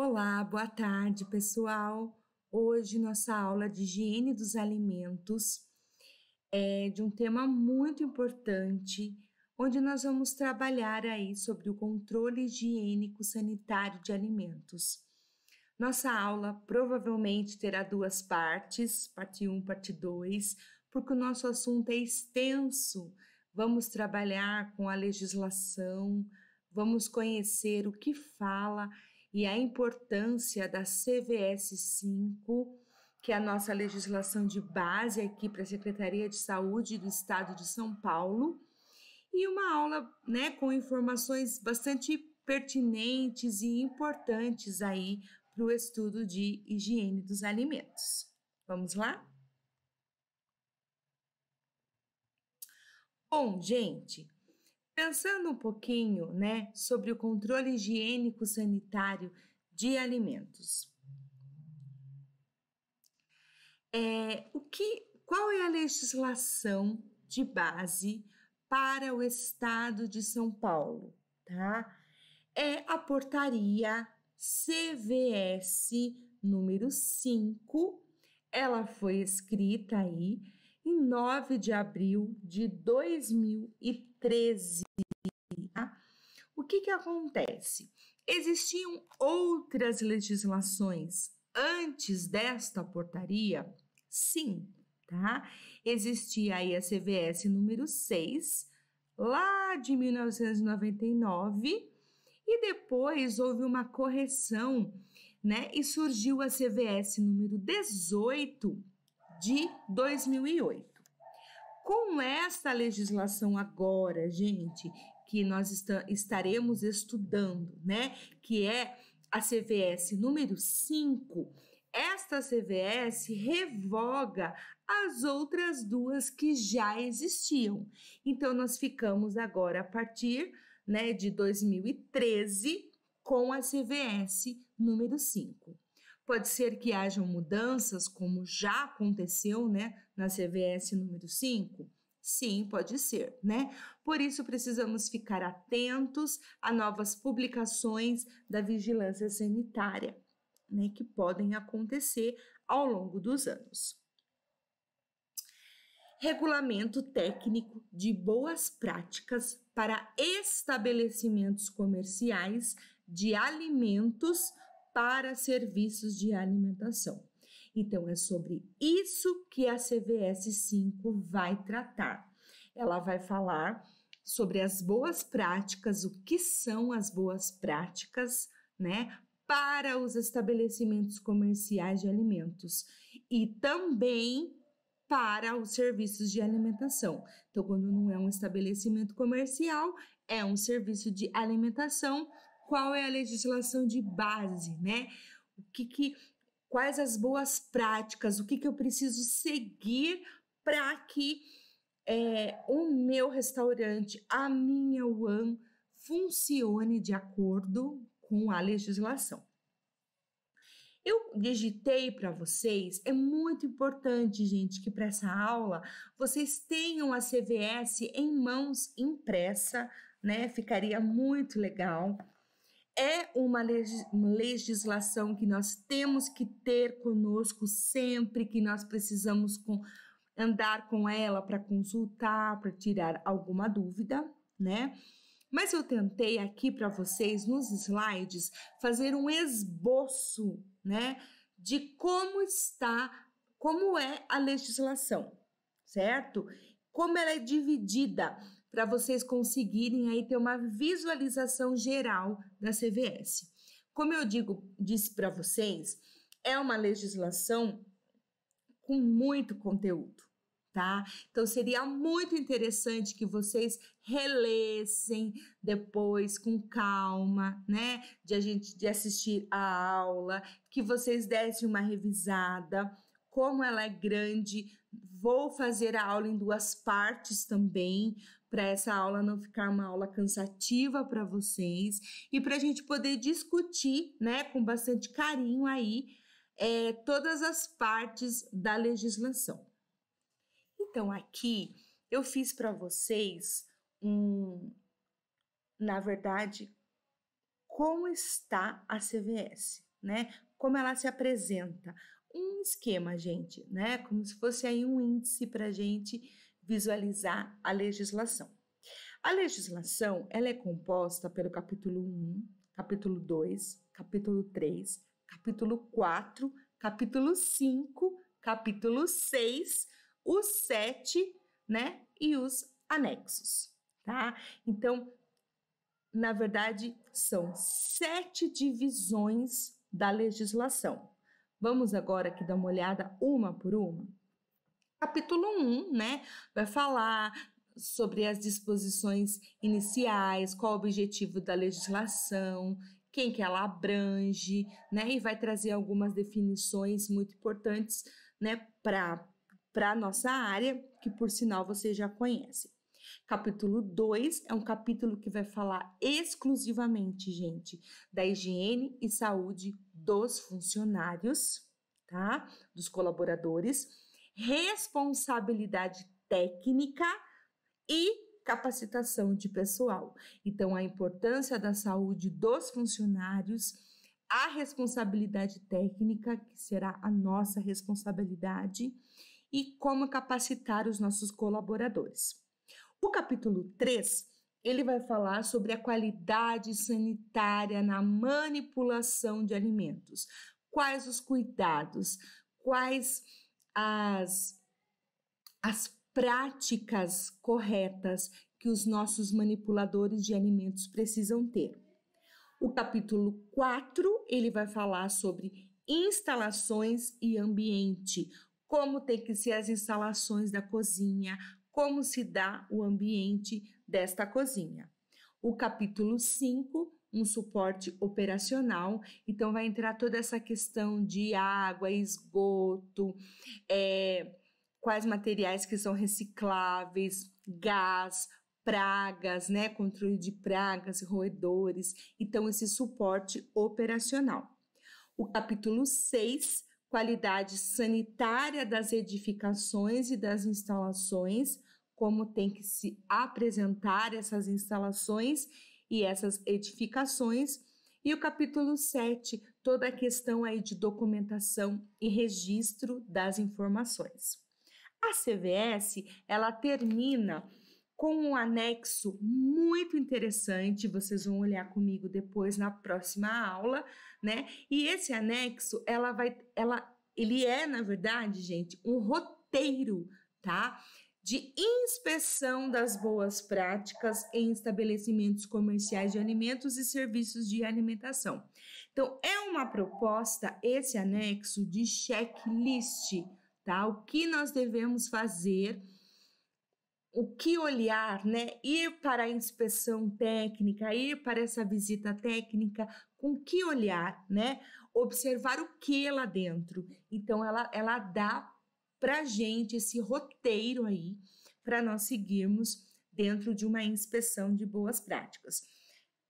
Olá, boa tarde, pessoal. Hoje nossa aula de higiene dos alimentos é de um tema muito importante, onde nós vamos trabalhar aí sobre o controle higiênico sanitário de alimentos. Nossa aula provavelmente terá duas partes, parte 1, um, parte 2, porque o nosso assunto é extenso. Vamos trabalhar com a legislação, vamos conhecer o que fala e a importância da CVS 5, que é a nossa legislação de base aqui para a Secretaria de Saúde do Estado de São Paulo, e uma aula né, com informações bastante pertinentes e importantes aí para o estudo de higiene dos alimentos. Vamos lá? Bom, gente, Pensando um pouquinho, né, sobre o controle higiênico sanitário de alimentos. É, o que, qual é a legislação de base para o estado de São Paulo, tá? É a portaria CVS número 5. Ela foi escrita aí em 9 de abril de 2013. Tá? O que, que acontece? Existiam outras legislações antes desta portaria? Sim, tá? Existia aí a CVS número 6, lá de 1999, e depois houve uma correção, né? E surgiu a CVS número 18 de 2008. Com esta legislação agora, gente, que nós estaremos estudando, né, que é a CVS número 5, esta CVS revoga as outras duas que já existiam. Então, nós ficamos agora a partir né, de 2013 com a CVS número 5. Pode ser que hajam mudanças, como já aconteceu né, na CVS número 5? Sim, pode ser, né? Por isso precisamos ficar atentos a novas publicações da vigilância sanitária, né, que podem acontecer ao longo dos anos. Regulamento técnico de boas práticas para estabelecimentos comerciais de alimentos para serviços de alimentação. Então, é sobre isso que a CVS 5 vai tratar. Ela vai falar sobre as boas práticas, o que são as boas práticas, né? Para os estabelecimentos comerciais de alimentos e também para os serviços de alimentação. Então, quando não é um estabelecimento comercial, é um serviço de alimentação qual é a legislação de base, né? O que, que quais as boas práticas, o que, que eu preciso seguir para que é, o meu restaurante, a minha WAN, funcione de acordo com a legislação. Eu digitei para vocês, é muito importante, gente, que para essa aula vocês tenham a CVS em mãos impressa, né? Ficaria muito legal é uma legislação que nós temos que ter conosco sempre que nós precisamos com, andar com ela para consultar, para tirar alguma dúvida, né? Mas eu tentei aqui para vocês nos slides fazer um esboço, né, de como está, como é a legislação, certo? Como ela é dividida para vocês conseguirem aí ter uma visualização geral da CVS. Como eu digo, disse para vocês, é uma legislação com muito conteúdo. Tá? Então seria muito interessante que vocês relessem depois com calma, né? De a gente de assistir a aula, que vocês dessem uma revisada. Como ela é grande, vou fazer a aula em duas partes também, para essa aula não ficar uma aula cansativa para vocês e para a gente poder discutir, né, com bastante carinho aí, é, todas as partes da legislação. Então, aqui eu fiz para vocês um, na verdade, como está a CVS, né? Como ela se apresenta. Um esquema, gente, né? Como se fosse aí um índice para gente visualizar a legislação. A legislação ela é composta pelo capítulo 1, capítulo 2, capítulo 3, capítulo 4, capítulo 5, capítulo 6, os 7, né, e os anexos, tá? Então, na verdade, são sete divisões da legislação. Vamos agora aqui dar uma olhada uma por uma capítulo 1, né, vai falar sobre as disposições iniciais, qual o objetivo da legislação, quem que ela abrange, né, e vai trazer algumas definições muito importantes, né, para para nossa área, que por sinal você já conhece. Capítulo 2 é um capítulo que vai falar exclusivamente, gente, da higiene e saúde dos funcionários, tá? Dos colaboradores responsabilidade técnica e capacitação de pessoal. Então, a importância da saúde dos funcionários, a responsabilidade técnica, que será a nossa responsabilidade, e como capacitar os nossos colaboradores. O capítulo 3, ele vai falar sobre a qualidade sanitária na manipulação de alimentos. Quais os cuidados, quais as, as práticas corretas que os nossos manipuladores de alimentos precisam ter. O capítulo 4, ele vai falar sobre instalações e ambiente, como tem que ser as instalações da cozinha, como se dá o ambiente desta cozinha. O capítulo 5 um suporte operacional. Então, vai entrar toda essa questão de água, esgoto, é, quais materiais que são recicláveis, gás, pragas, né? Controle de pragas, roedores. Então, esse suporte operacional. O capítulo 6, qualidade sanitária das edificações e das instalações, como tem que se apresentar essas instalações e essas edificações. E o capítulo 7, toda a questão aí de documentação e registro das informações. A CVS, ela termina com um anexo muito interessante, vocês vão olhar comigo depois na próxima aula, né? E esse anexo, ela vai ela ele é, na verdade, gente, um roteiro, tá? de inspeção das boas práticas em estabelecimentos comerciais de alimentos e serviços de alimentação. Então, é uma proposta esse anexo de checklist, tá? O que nós devemos fazer, o que olhar, né? Ir para a inspeção técnica, ir para essa visita técnica, com que olhar, né? Observar o que lá dentro. Então, ela, ela dá para gente esse roteiro aí para nós seguirmos dentro de uma inspeção de boas práticas.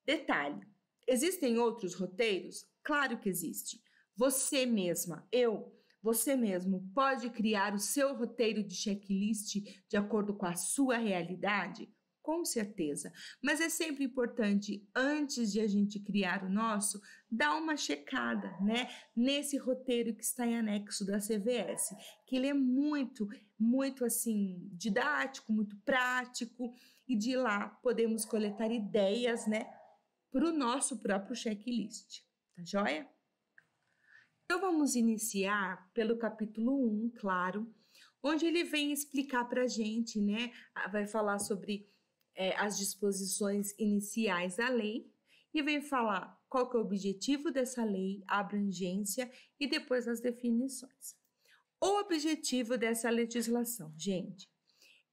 Detalhe: existem outros roteiros? Claro que existe. Você mesma, eu, você mesmo pode criar o seu roteiro de checklist de acordo com a sua realidade? com certeza. Mas é sempre importante, antes de a gente criar o nosso, dar uma checada, né? Nesse roteiro que está em anexo da CVS, que ele é muito, muito assim, didático, muito prático, e de lá podemos coletar ideias, né? Para o nosso próprio checklist, tá joia? Então vamos iniciar pelo capítulo 1, claro, onde ele vem explicar para a gente, né? Vai falar sobre é, as disposições iniciais da lei e vem falar qual que é o objetivo dessa lei, a abrangência e depois as definições. O objetivo dessa legislação, gente.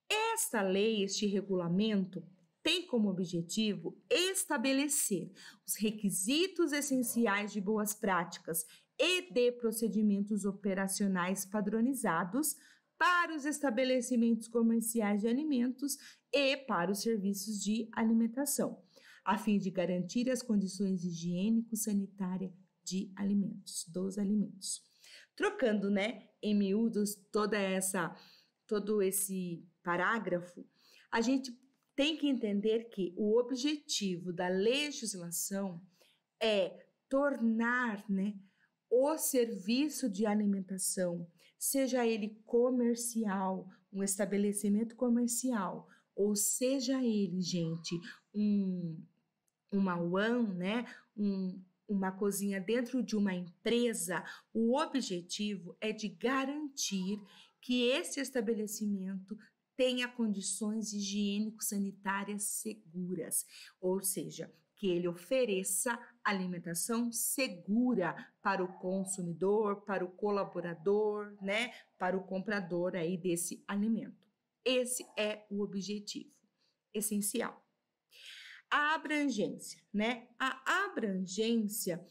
Esta lei, este regulamento, tem como objetivo estabelecer os requisitos essenciais de boas práticas e de procedimentos operacionais padronizados para os estabelecimentos comerciais de alimentos e para os serviços de alimentação, a fim de garantir as condições higiênico-sanitárias de alimentos, dos alimentos. Trocando, né, em miúdos toda essa todo esse parágrafo, a gente tem que entender que o objetivo da legislação é tornar, né, o serviço de alimentação, seja ele comercial, um estabelecimento comercial, ou seja ele, gente, um, uma WAN, né? Um, uma cozinha dentro de uma empresa, o objetivo é de garantir que esse estabelecimento tenha condições higiênico-sanitárias seguras, ou seja, que ele ofereça alimentação segura para o consumidor, para o colaborador, né, para o comprador aí desse alimento. Esse é o objetivo essencial. A abrangência, né? A abrangência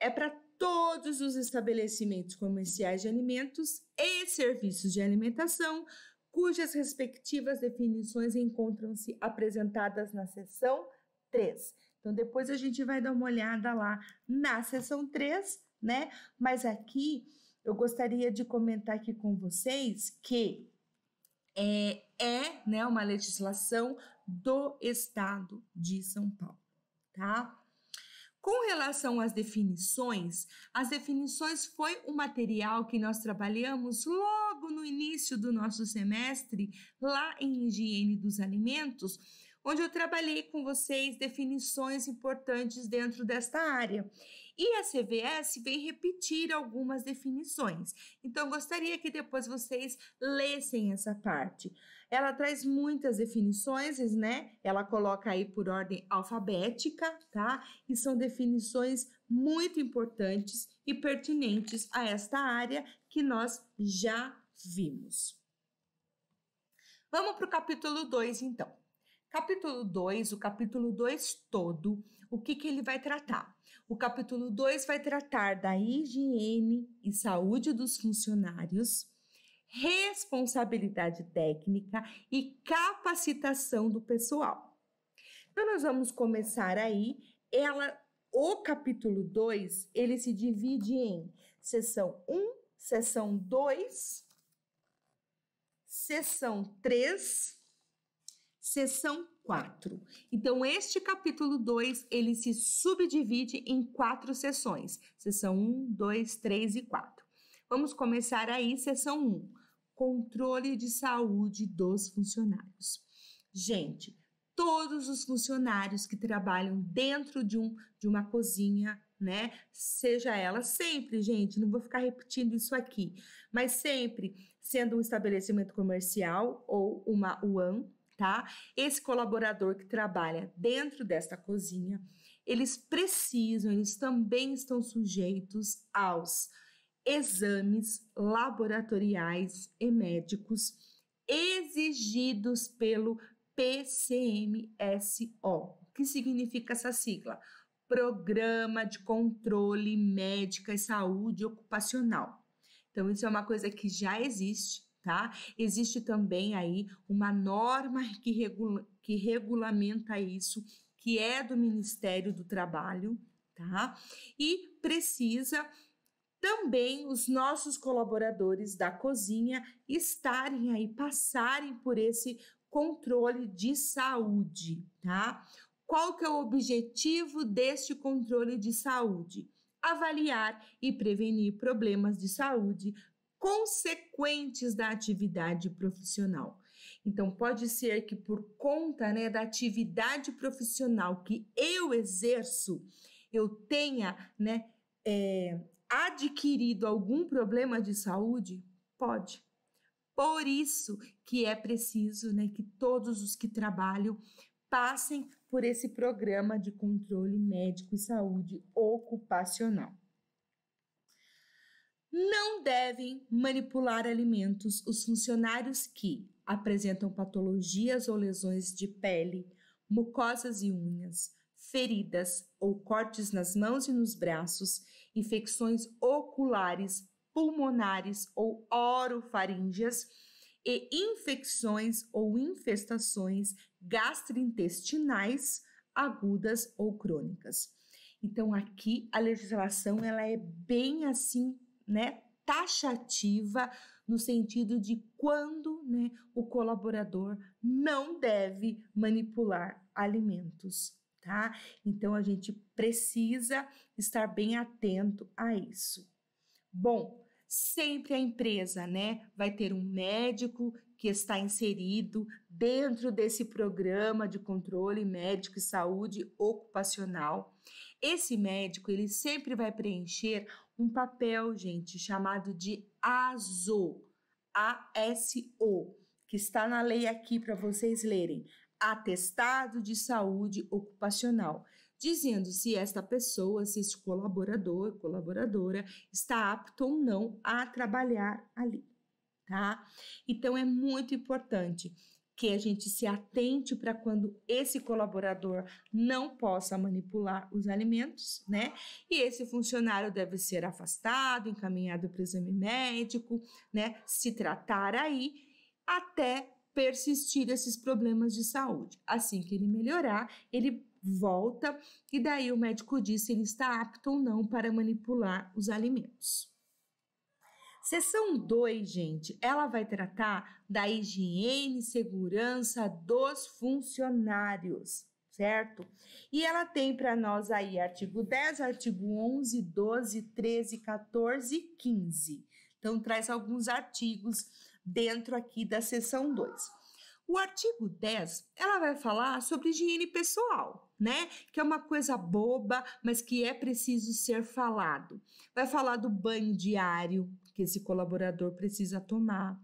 é para todos os estabelecimentos comerciais de alimentos e serviços de alimentação, cujas respectivas definições encontram-se apresentadas na seção 3. Então, depois a gente vai dar uma olhada lá na seção 3, né? Mas aqui eu gostaria de comentar aqui com vocês que é, é né, uma legislação do Estado de São Paulo, tá? Com relação às definições, as definições foi um material que nós trabalhamos logo no início do nosso semestre, lá em Higiene dos Alimentos, onde eu trabalhei com vocês definições importantes dentro desta área. E a CVS vem repetir algumas definições. Então, gostaria que depois vocês lessem essa parte. Ela traz muitas definições, né? Ela coloca aí por ordem alfabética, tá? E são definições muito importantes e pertinentes a esta área que nós já vimos. Vamos para então. o capítulo 2, então. Capítulo 2, o capítulo 2 todo, o que, que ele vai tratar? O capítulo 2 vai tratar da higiene e saúde dos funcionários, responsabilidade técnica e capacitação do pessoal. Então nós vamos começar aí. Ela o capítulo 2, ele se divide em sessão 1, um, sessão 2, sessão 3, sessão 4. Então, este capítulo 2, ele se subdivide em quatro sessões. Sessão 1, 2, 3 e 4. Vamos começar aí, sessão 1. Controle de saúde dos funcionários. Gente, todos os funcionários que trabalham dentro de, um, de uma cozinha, né? Seja ela sempre, gente, não vou ficar repetindo isso aqui, mas sempre sendo um estabelecimento comercial ou uma UAN, tá? Esse colaborador que trabalha dentro desta cozinha, eles precisam, eles também estão sujeitos aos exames laboratoriais e médicos exigidos pelo PCMSO. O que significa essa sigla? Programa de Controle Médica e Saúde Ocupacional. Então, isso é uma coisa que já existe, tá? Existe também aí uma norma que, regula, que regulamenta isso, que é do Ministério do Trabalho, tá? E precisa também os nossos colaboradores da cozinha estarem aí, passarem por esse controle de saúde, tá? Qual que é o objetivo deste controle de saúde? Avaliar e prevenir problemas de saúde consequentes da atividade profissional. Então, pode ser que por conta né, da atividade profissional que eu exerço, eu tenha né, é, adquirido algum problema de saúde? Pode. Por isso que é preciso né, que todos os que trabalham passem por esse programa de controle médico e saúde ocupacional não devem manipular alimentos os funcionários que apresentam patologias ou lesões de pele, mucosas e unhas, feridas ou cortes nas mãos e nos braços, infecções oculares, pulmonares ou orofaríngeas e infecções ou infestações gastrointestinais agudas ou crônicas. Então aqui a legislação ela é bem assim né, taxativa no sentido de quando né, o colaborador não deve manipular alimentos, tá? Então a gente precisa estar bem atento a isso. Bom, sempre a empresa, né, vai ter um médico que está inserido dentro desse programa de controle médico e saúde ocupacional. Esse médico, ele sempre vai preencher um papel, gente, chamado de ASO, A-S-O, que está na lei aqui para vocês lerem, atestado de saúde ocupacional, dizendo se esta pessoa, se este colaborador, colaboradora está apto ou não a trabalhar ali, tá? Então é muito importante que a gente se atente para quando esse colaborador não possa manipular os alimentos, né? E esse funcionário deve ser afastado, encaminhado para o exame médico, né? Se tratar aí até persistir esses problemas de saúde. Assim que ele melhorar, ele volta e daí o médico diz se ele está apto ou não para manipular os alimentos. Sessão 2, gente, ela vai tratar da higiene e segurança dos funcionários, certo? E ela tem para nós aí artigo 10, artigo 11, 12, 13, 14 e 15. Então, traz alguns artigos dentro aqui da sessão 2. O artigo 10, ela vai falar sobre higiene pessoal, né? Que é uma coisa boba, mas que é preciso ser falado. Vai falar do banho diário, que esse colaborador precisa tomar.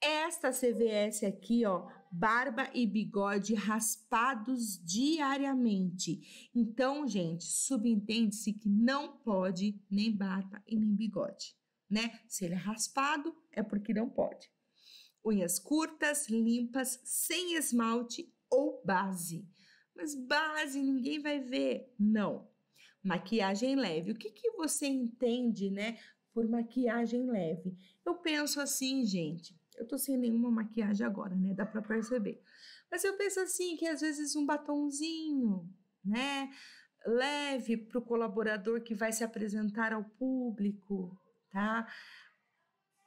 Esta CVS aqui, ó, barba e bigode raspados diariamente. Então, gente, subentende-se que não pode nem barba e nem bigode, né? Se ele é raspado, é porque não pode. Unhas curtas, limpas, sem esmalte ou base. Mas base ninguém vai ver. Não. Maquiagem leve. O que, que você entende, né, por maquiagem leve. Eu penso assim, gente. Eu tô sem nenhuma maquiagem agora, né? Dá para perceber. Mas eu penso assim que às vezes um batonzinho, né, leve para o colaborador que vai se apresentar ao público, tá?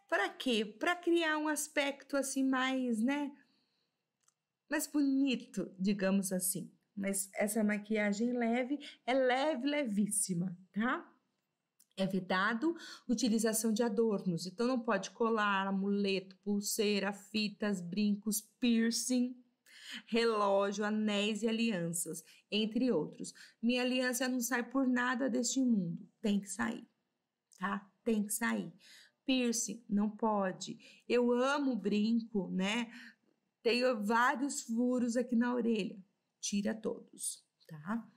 Para quê? Para criar um aspecto assim mais, né, mais bonito, digamos assim. Mas essa maquiagem leve é leve, levíssima, tá? É vedado utilização de adornos, então não pode colar, amuleto, pulseira, fitas, brincos, piercing, relógio, anéis e alianças, entre outros. Minha aliança não sai por nada deste mundo, tem que sair, tá? Tem que sair. Piercing, não pode. Eu amo brinco, né? Tenho vários furos aqui na orelha, tira todos, tá?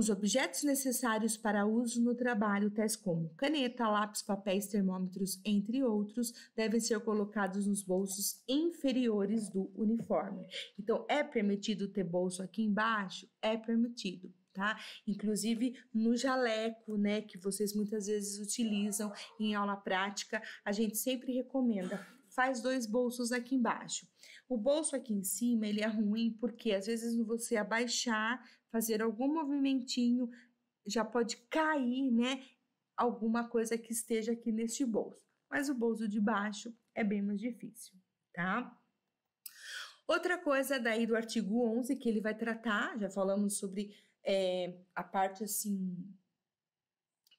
os objetos necessários para uso no trabalho, tais como caneta, lápis, papéis, termômetros, entre outros, devem ser colocados nos bolsos inferiores do uniforme. Então, é permitido ter bolso aqui embaixo? É permitido. Tá? Inclusive no jaleco, né, que vocês muitas vezes utilizam em aula prática, a gente sempre recomenda faz dois bolsos aqui embaixo. O bolso aqui em cima, ele é ruim porque às vezes você abaixar, fazer algum movimentinho, já pode cair, né? Alguma coisa que esteja aqui neste bolso. Mas o bolso de baixo é bem mais difícil, tá? Outra coisa daí do artigo 11 que ele vai tratar, já falamos sobre é, a parte assim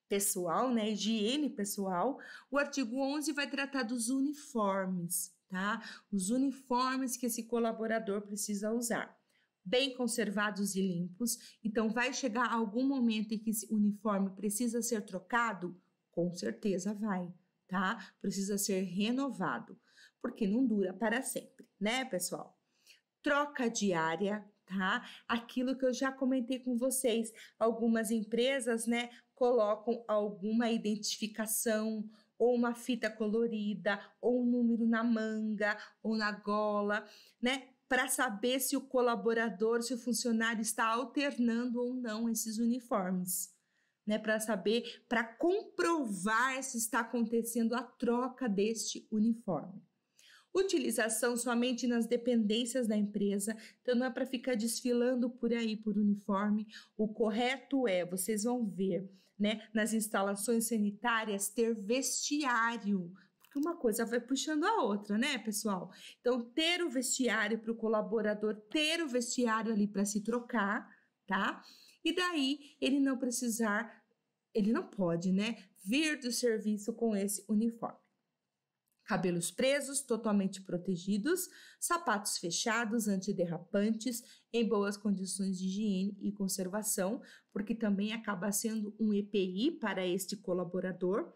pessoal, né, higiene pessoal. O artigo 11 vai tratar dos uniformes, tá? Os uniformes que esse colaborador precisa usar bem conservados e limpos. Então, vai chegar algum momento em que esse uniforme precisa ser trocado? Com certeza vai, tá? Precisa ser renovado, porque não dura para sempre, né, pessoal? Troca diária, tá? Aquilo que eu já comentei com vocês, algumas empresas, né, colocam alguma identificação ou uma fita colorida, ou um número na manga ou na gola, né? para saber se o colaborador, se o funcionário está alternando ou não esses uniformes. Né, para saber, para comprovar se está acontecendo a troca deste uniforme. Utilização somente nas dependências da empresa, então não é para ficar desfilando por aí por uniforme. O correto é, vocês vão ver, né, nas instalações sanitárias ter vestiário porque uma coisa vai puxando a outra, né, pessoal? Então, ter o vestiário para o colaborador, ter o vestiário ali para se trocar, tá? E daí ele não precisar, ele não pode, né, vir do serviço com esse uniforme. Cabelos presos, totalmente protegidos, sapatos fechados, antiderrapantes, em boas condições de higiene e conservação, porque também acaba sendo um EPI para este colaborador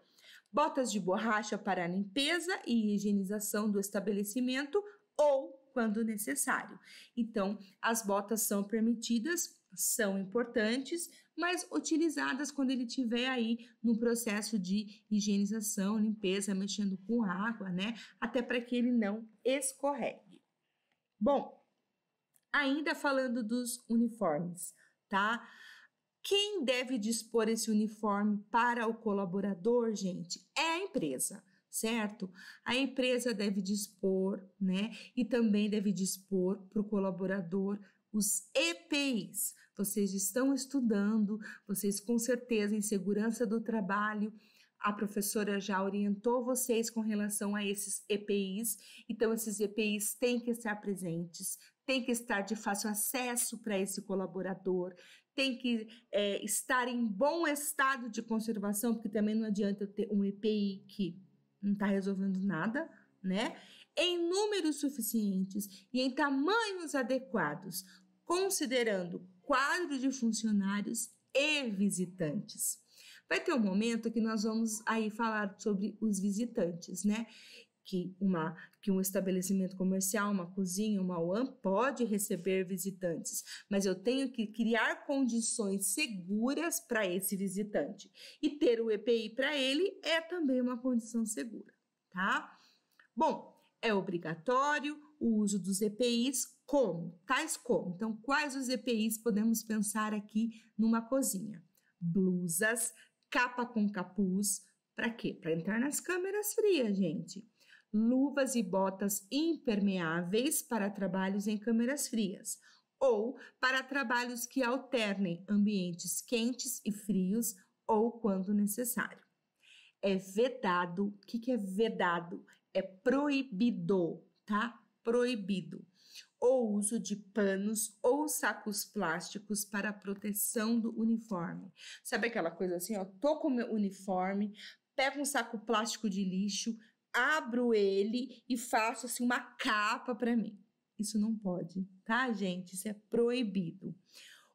botas de borracha para limpeza e higienização do estabelecimento ou quando necessário. Então, as botas são permitidas, são importantes, mas utilizadas quando ele tiver aí no processo de higienização, limpeza, mexendo com água, né? Até para que ele não escorregue. Bom, ainda falando dos uniformes, tá? Quem deve dispor esse uniforme para o colaborador, gente, é a empresa certo? A empresa deve dispor, né? E também deve dispor para o colaborador os EPIs. Vocês estão estudando, vocês com certeza em segurança do trabalho. A professora já orientou vocês com relação a esses EPIs, então esses EPIs têm que estar presentes, têm que estar de fácil acesso para esse colaborador, tem que é, estar em bom estado de conservação, porque também não adianta ter um EPI que não está resolvendo nada, né? Em números suficientes e em tamanhos adequados, considerando quadro de funcionários e visitantes. Vai ter um momento que nós vamos aí falar sobre os visitantes, né? que, uma, que um estabelecimento comercial, uma cozinha, uma UAM pode receber visitantes, mas eu tenho que criar condições seguras para esse visitante. E ter o EPI para ele é também uma condição segura, tá? Bom, é obrigatório o uso dos EPIs como? Tais como? Então, quais os EPIs podemos pensar aqui numa cozinha? Blusas, capa com capuz, para quê? Para entrar nas câmeras frias, gente luvas e botas impermeáveis para trabalhos em câmeras frias ou para trabalhos que alternem ambientes quentes e frios ou quando necessário. É vedado. O que, que é vedado? É proibido, tá? Proibido. Ou uso de panos ou sacos plásticos para proteção do uniforme. Sabe aquela coisa assim, ó? Tô com meu uniforme, pego um saco plástico de lixo, abro ele e faço assim uma capa para mim. Isso não pode, tá, gente? Isso é proibido.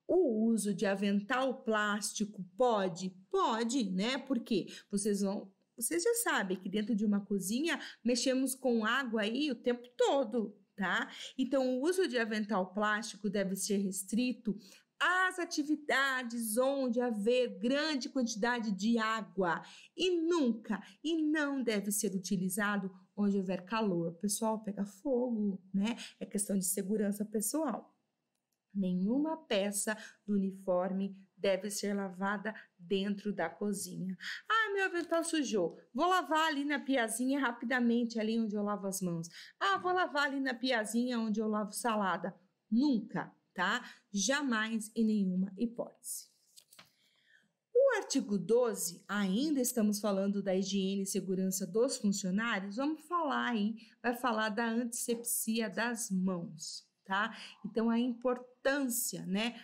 O uso de avental plástico pode? Pode, né? Porque vocês vão, vocês já sabem que dentro de uma cozinha mexemos com água aí o tempo todo, tá? Então, o uso de avental plástico deve ser restrito as atividades onde haver grande quantidade de água e nunca e não deve ser utilizado onde houver calor. Pessoal, pega fogo, né? É questão de segurança pessoal. Nenhuma peça do uniforme deve ser lavada dentro da cozinha. Ah, meu avental sujou. Vou lavar ali na piazinha rapidamente, ali onde eu lavo as mãos. Ah, vou lavar ali na piazinha onde eu lavo salada. Nunca, tá? Jamais em nenhuma hipótese. O artigo 12, ainda estamos falando da higiene e segurança dos funcionários, vamos falar aí, vai falar da antisepsia das mãos, tá? Então a importância, né,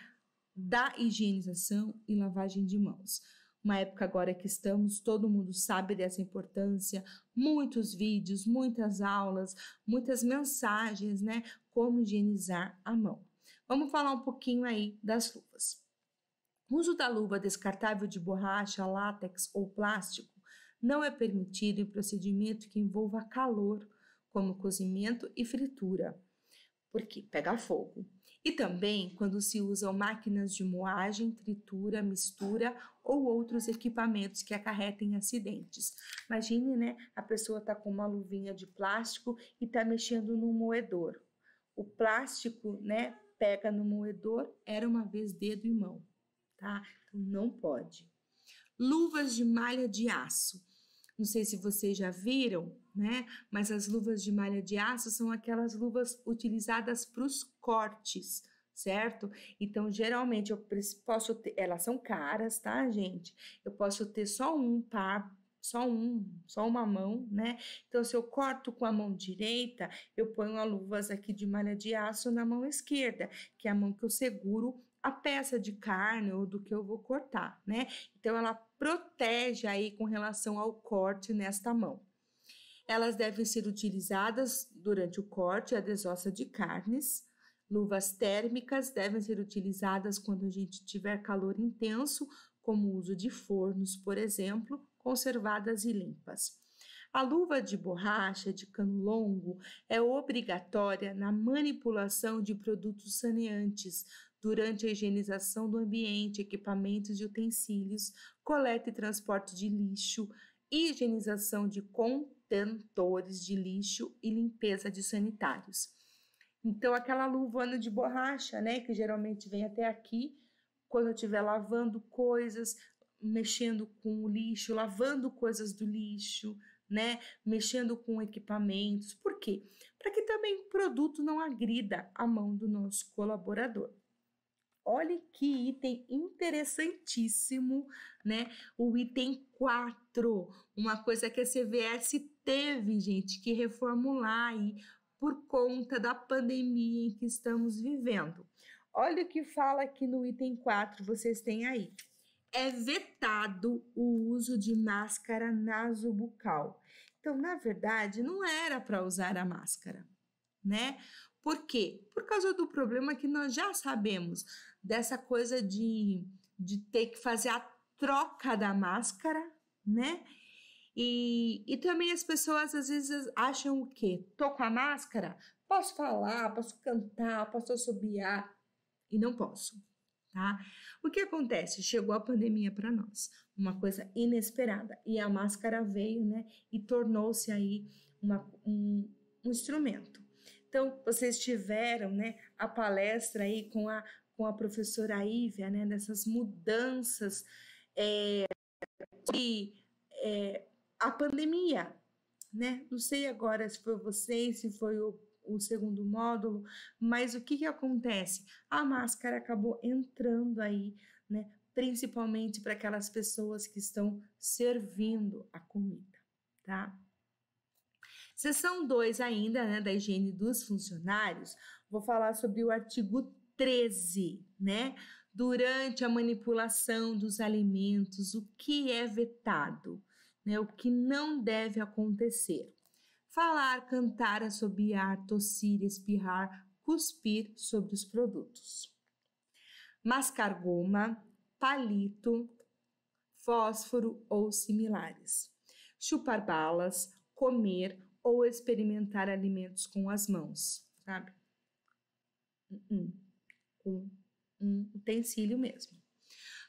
da higienização e lavagem de mãos. Uma época agora que estamos, todo mundo sabe dessa importância, muitos vídeos, muitas aulas, muitas mensagens, né, como higienizar a mão. Vamos falar um pouquinho aí das luvas. O uso da luva descartável de borracha, látex ou plástico não é permitido em procedimento que envolva calor, como cozimento e fritura, porque pega fogo. E também quando se usam máquinas de moagem, tritura, mistura ou outros equipamentos que acarretem acidentes. Imagine, né, a pessoa tá com uma luvinha de plástico e tá mexendo num moedor. O plástico, né, pega no moedor, era uma vez dedo e mão, tá? Então não pode. Luvas de malha de aço. Não sei se vocês já viram, né? Mas as luvas de malha de aço são aquelas luvas utilizadas para os cortes, certo? Então, geralmente eu posso ter, elas são caras, tá, gente? Eu posso ter só um par só um, só uma mão, né? Então, se eu corto com a mão direita, eu ponho a luvas aqui de malha de aço na mão esquerda, que é a mão que eu seguro a peça de carne ou do que eu vou cortar, né? Então, ela protege aí com relação ao corte nesta mão. Elas devem ser utilizadas durante o corte e a desossa de carnes. Luvas térmicas devem ser utilizadas quando a gente tiver calor intenso, como o uso de fornos, por exemplo conservadas e limpas. A luva de borracha de cano longo é obrigatória na manipulação de produtos saneantes durante a higienização do ambiente, equipamentos e utensílios, coleta e transporte de lixo, higienização de contentores de lixo e limpeza de sanitários. Então, aquela luva de borracha, né, que geralmente vem até aqui, quando eu estiver lavando coisas, mexendo com o lixo, lavando coisas do lixo, né? Mexendo com equipamentos. Por quê? Para que também o produto não agrida a mão do nosso colaborador. Olha que item interessantíssimo, né? O item 4, uma coisa que a CVS teve, gente, que reformular aí por conta da pandemia em que estamos vivendo. Olha o que fala aqui no item 4, vocês têm aí é vetado o uso de máscara nasobucal. Então, na verdade, não era para usar a máscara, né? Por quê? Por causa do problema que nós já sabemos, dessa coisa de, de ter que fazer a troca da máscara, né? E, e também as pessoas às vezes acham o quê? Tô com a máscara? Posso falar, posso cantar, posso assobiar. E não posso, tá? O que acontece? Chegou a pandemia para nós, uma coisa inesperada, e a máscara veio, né? E tornou-se aí uma, um, um instrumento. Então, vocês tiveram, né, a palestra aí com a, com a professora Ívia, né, dessas mudanças é, de é, a pandemia, né? Não sei agora se foi vocês, se foi o o segundo módulo, mas o que, que acontece? A máscara acabou entrando aí, né? Principalmente para aquelas pessoas que estão servindo a comida, tá? Sessão 2 ainda, né, da higiene dos funcionários, vou falar sobre o artigo 13, né? Durante a manipulação dos alimentos, o que é vetado, né? O que não deve acontecer falar, cantar, assobiar, tossir, espirrar, cuspir sobre os produtos. mascar goma, palito, fósforo ou similares. Chupar balas, comer ou experimentar alimentos com as mãos, sabe? Com um, um, um utensílio mesmo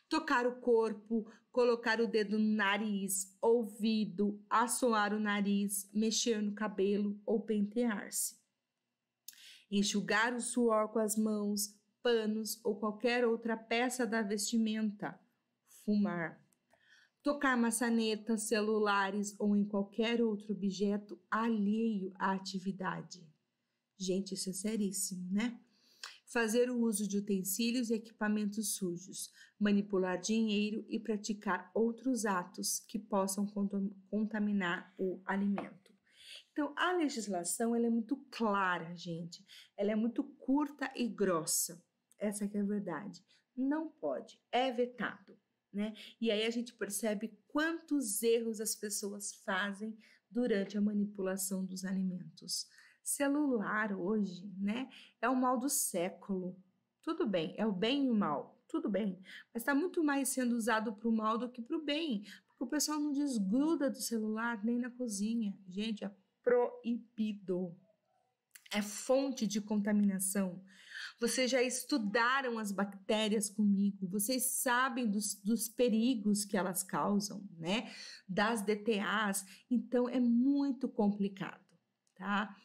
tocar o corpo, colocar o dedo no nariz, ouvido, assoar o nariz, mexer no cabelo ou pentear-se. Enxugar o suor com as mãos, panos ou qualquer outra peça da vestimenta. Fumar. Tocar maçanetas, celulares ou em qualquer outro objeto alheio à atividade. Gente, isso é seríssimo, né? fazer o uso de utensílios e equipamentos sujos, manipular dinheiro e praticar outros atos que possam contaminar o alimento. Então, a legislação ela é muito clara, gente. Ela é muito curta e grossa. Essa que é a verdade. Não pode, é vetado. Né? E aí a gente percebe quantos erros as pessoas fazem durante a manipulação dos alimentos celular hoje, né? É o mal do século. Tudo bem, é o bem e o mal, tudo bem. Mas está muito mais sendo usado para o mal do que para o bem, porque o pessoal não desgruda do celular nem na cozinha. Gente, é proibido. É fonte de contaminação. Vocês já estudaram as bactérias comigo, vocês sabem dos, dos perigos que elas causam, né? Das DTAs. Então é muito complicado, tá?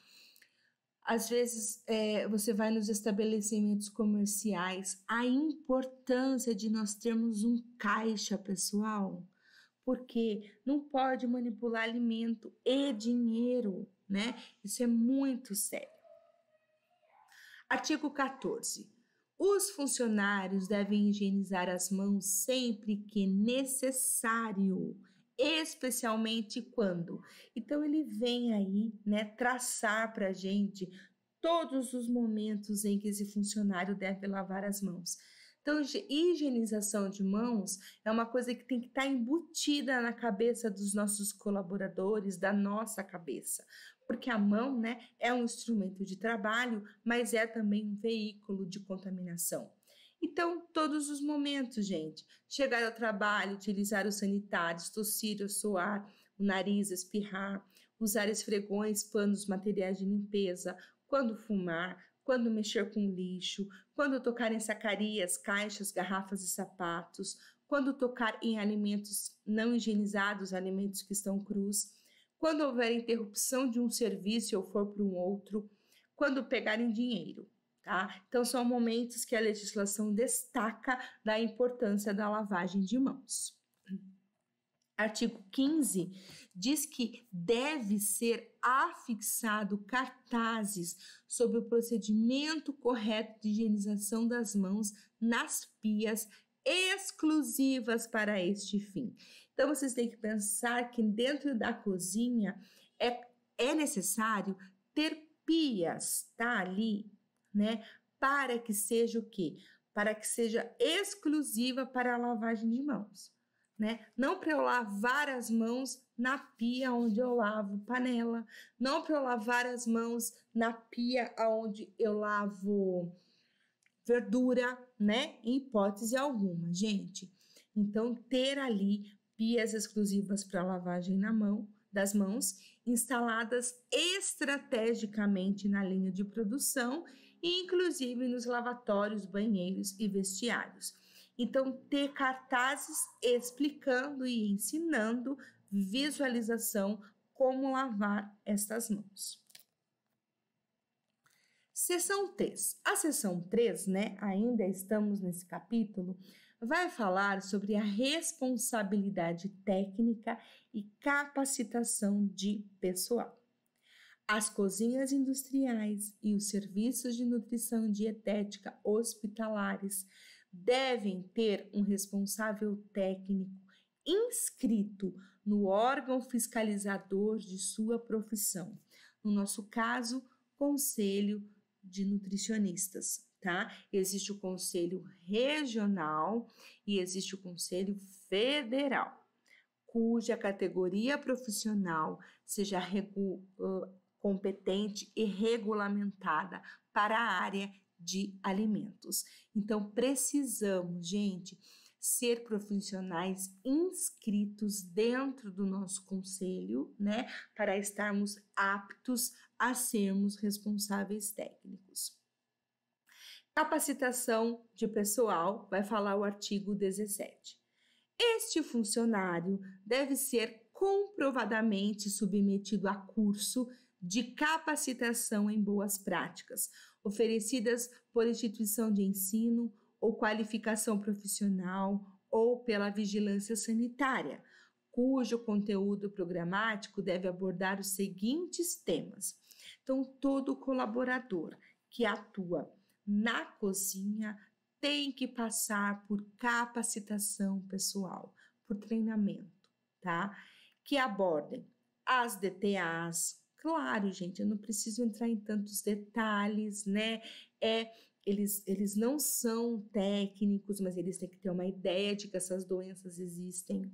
Às vezes é, você vai nos estabelecimentos comerciais, a importância de nós termos um caixa pessoal, porque não pode manipular alimento e dinheiro, né? Isso é muito sério. Artigo 14. Os funcionários devem higienizar as mãos sempre que necessário especialmente quando. Então ele vem aí, né, traçar para a gente todos os momentos em que esse funcionário deve lavar as mãos. Então, higienização de mãos é uma coisa que tem que estar tá embutida na cabeça dos nossos colaboradores, da nossa cabeça, porque a mão, né, é um instrumento de trabalho, mas é também um veículo de contaminação. Então, todos os momentos, gente. Chegar ao trabalho, utilizar os sanitários, tossir, suar, o nariz, espirrar, usar esfregões, panos, materiais de limpeza, quando fumar, quando mexer com lixo, quando tocar em sacarias, caixas, garrafas e sapatos, quando tocar em alimentos não higienizados, alimentos que estão crus, quando houver interrupção de um serviço ou for para um outro, quando pegarem dinheiro. Tá? Então, são momentos que a legislação destaca da importância da lavagem de mãos. Artigo 15 diz que deve ser afixado cartazes sobre o procedimento correto de higienização das mãos nas pias exclusivas para este fim. Então vocês têm que pensar que dentro da cozinha é, é necessário ter pias, tá ali né? Para que seja o quê? Para que seja exclusiva para a lavagem de mãos, né? Não para eu lavar as mãos na pia onde eu lavo panela, não para eu lavar as mãos na pia onde eu lavo verdura, né? Em hipótese alguma, gente. Então, ter ali pias exclusivas para lavagem na mão, das mãos, instaladas estrategicamente na linha de produção inclusive nos lavatórios, banheiros e vestiários. Então, ter cartazes explicando e ensinando visualização como lavar estas mãos. Seção 3. A seção 3, né, ainda estamos nesse capítulo, vai falar sobre a responsabilidade técnica e capacitação de pessoal. As cozinhas industriais e os serviços de nutrição dietética hospitalares devem ter um responsável técnico inscrito no órgão fiscalizador de sua profissão. No nosso caso, Conselho de Nutricionistas, tá? Existe o Conselho Regional e existe o Conselho Federal, cuja categoria profissional seja regu competente e regulamentada para a área de alimentos. Então, precisamos, gente, ser profissionais inscritos dentro do nosso conselho, né, para estarmos aptos a sermos responsáveis técnicos. Capacitação de pessoal, vai falar o artigo 17. Este funcionário deve ser comprovadamente submetido a curso de capacitação em boas práticas, oferecidas por instituição de ensino ou qualificação profissional ou pela vigilância sanitária, cujo conteúdo programático deve abordar os seguintes temas. Então, todo colaborador que atua na cozinha tem que passar por capacitação pessoal, por treinamento, tá? Que abordem as DTAs, Claro, gente, eu não preciso entrar em tantos detalhes, né? É eles, eles não são técnicos, mas eles têm que ter uma ideia de que essas doenças existem.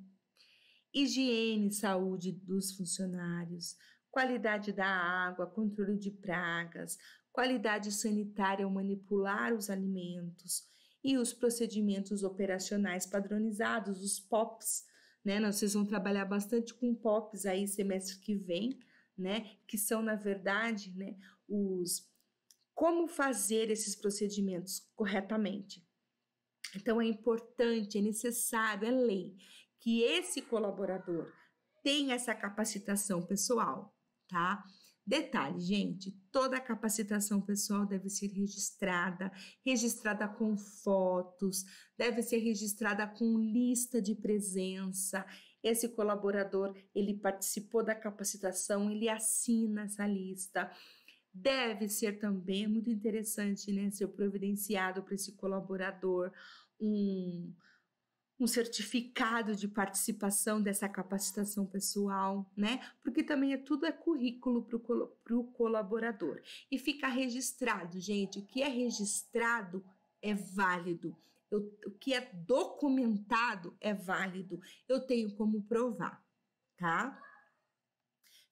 Higiene e saúde dos funcionários, qualidade da água, controle de pragas, qualidade sanitária ao manipular os alimentos e os procedimentos operacionais padronizados, os POPs. Né? Vocês vão trabalhar bastante com POPs aí semestre que vem né? Que são, na verdade, né, os como fazer esses procedimentos corretamente. Então é importante, é necessário, é lei que esse colaborador tenha essa capacitação pessoal, tá? Detalhe, gente, toda a capacitação pessoal deve ser registrada, registrada com fotos, deve ser registrada com lista de presença, esse colaborador, ele participou da capacitação, ele assina essa lista. Deve ser também muito interessante, né, ser providenciado para esse colaborador um um certificado de participação dessa capacitação pessoal, né? Porque também é tudo é currículo para o colaborador. E fica registrado, gente. O que é registrado é válido. Eu, o que é documentado é válido. Eu tenho como provar, tá?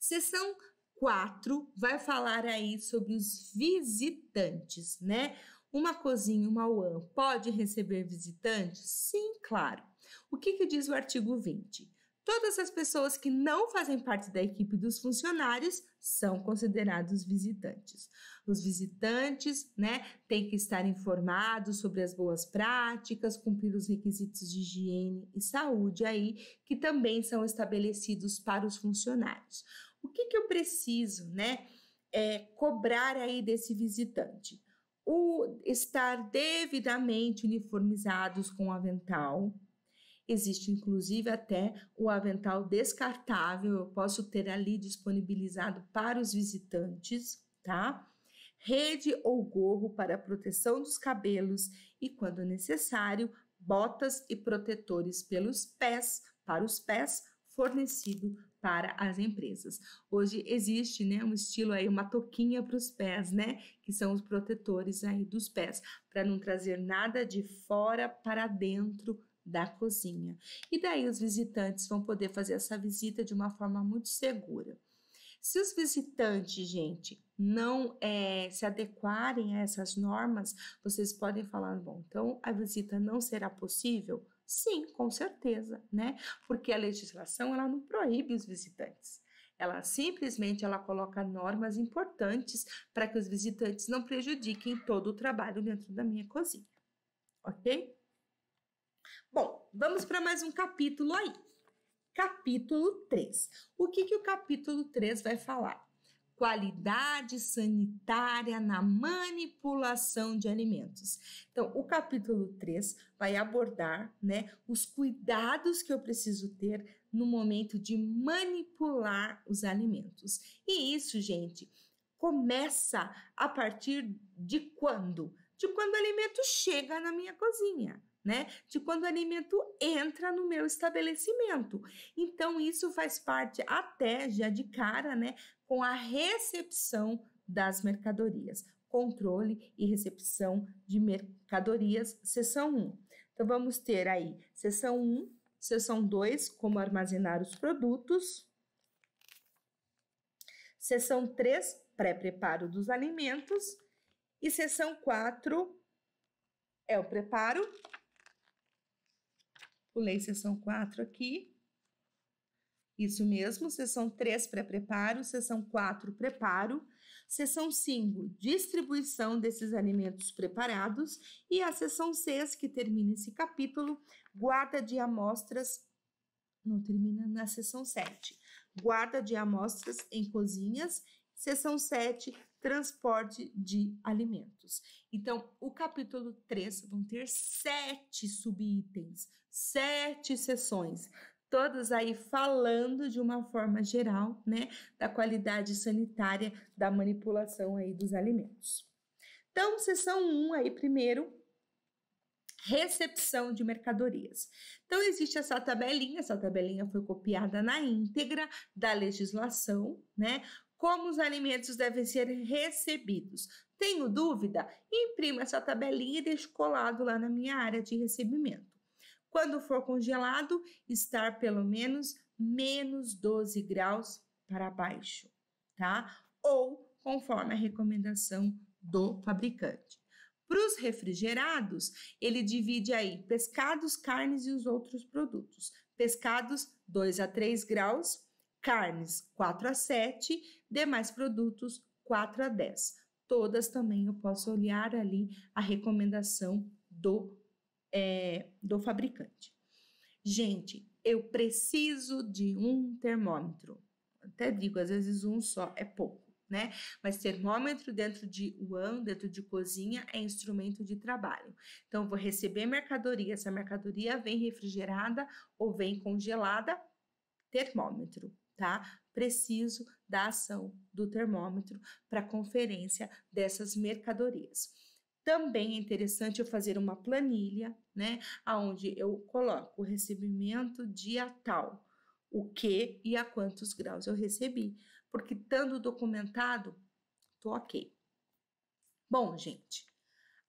Seção 4 vai falar aí sobre os visitantes, né? Uma cozinha, uma UAM, pode receber visitantes? Sim, claro. O que, que diz o artigo 20? Todas as pessoas que não fazem parte da equipe dos funcionários são considerados visitantes. Os visitantes, né, têm que estar informados sobre as boas práticas, cumprir os requisitos de higiene e saúde aí, que também são estabelecidos para os funcionários. O que, que eu preciso, né, é, cobrar aí desse visitante? O estar devidamente uniformizados com o avental, Existe inclusive até o avental descartável, eu posso ter ali disponibilizado para os visitantes, tá? rede ou gorro para proteção dos cabelos e, quando necessário, botas e protetores pelos pés, para os pés, fornecido para as empresas. Hoje existe, né, um estilo aí, uma toquinha para os pés, né, que são os protetores aí dos pés, para não trazer nada de fora para dentro da cozinha. E daí os visitantes vão poder fazer essa visita de uma forma muito segura. Se os visitantes, gente, não é, se adequarem a essas normas, vocês podem falar, bom, então a visita não será possível? Sim, com certeza, né? Porque a legislação ela não proíbe os visitantes. Ela simplesmente ela coloca normas importantes para que os visitantes não prejudiquem todo o trabalho dentro da minha cozinha. OK? Bom, vamos para mais um capítulo aí capítulo 3. O que, que o capítulo 3 vai falar? Qualidade sanitária na manipulação de alimentos. Então, o capítulo 3 vai abordar né, os cuidados que eu preciso ter no momento de manipular os alimentos. E isso, gente, começa a partir de quando? De quando o alimento chega na minha cozinha né? De quando o alimento entra no meu estabelecimento. Então, isso faz parte até já de cara, né? Com a recepção das mercadorias. Controle e recepção de mercadorias, sessão 1. Então, vamos ter aí sessão 1, sessão 2, como armazenar os produtos. sessão 3, pré-preparo dos alimentos. E sessão 4 é o preparo Pulei sessão 4 aqui. Isso mesmo, sessão 3 pré-preparo, sessão 4 preparo, sessão 5 distribuição desses alimentos preparados e a sessão 6 que termina esse capítulo, guarda de amostras, não termina na sessão 7. Guarda de amostras em cozinhas, sessão 7 transporte de alimentos. Então, o capítulo 3 vão ter sete subitens, sete sessões, todas aí falando de uma forma geral, né, da qualidade sanitária da manipulação aí dos alimentos. Então, sessão 1 um aí primeiro, recepção de mercadorias. Então existe essa tabelinha, essa tabelinha foi copiada na íntegra da legislação, né? como os alimentos devem ser recebidos. Tenho dúvida? Imprima essa tabelinha e deixe colado lá na minha área de recebimento. Quando for congelado, estar pelo menos menos 12 graus para baixo, tá? Ou conforme a recomendação do fabricante. Para os refrigerados, ele divide aí pescados, carnes e os outros produtos. Pescados, 2 a 3 graus carnes 4 a 7, demais produtos 4 a 10. Todas também eu posso olhar ali a recomendação do, é, do fabricante. Gente, eu preciso de um termômetro. Até digo, às vezes um só é pouco, né? Mas termômetro dentro de UAN, dentro de cozinha, é instrumento de trabalho. Então, vou receber mercadoria. Essa mercadoria vem refrigerada ou vem congelada, termômetro tá? Preciso da ação do termômetro para conferência dessas mercadorias. Também é interessante eu fazer uma planilha, né, aonde eu coloco o recebimento dia tal, o que e a quantos graus eu recebi, porque estando documentado, tô ok. Bom, gente,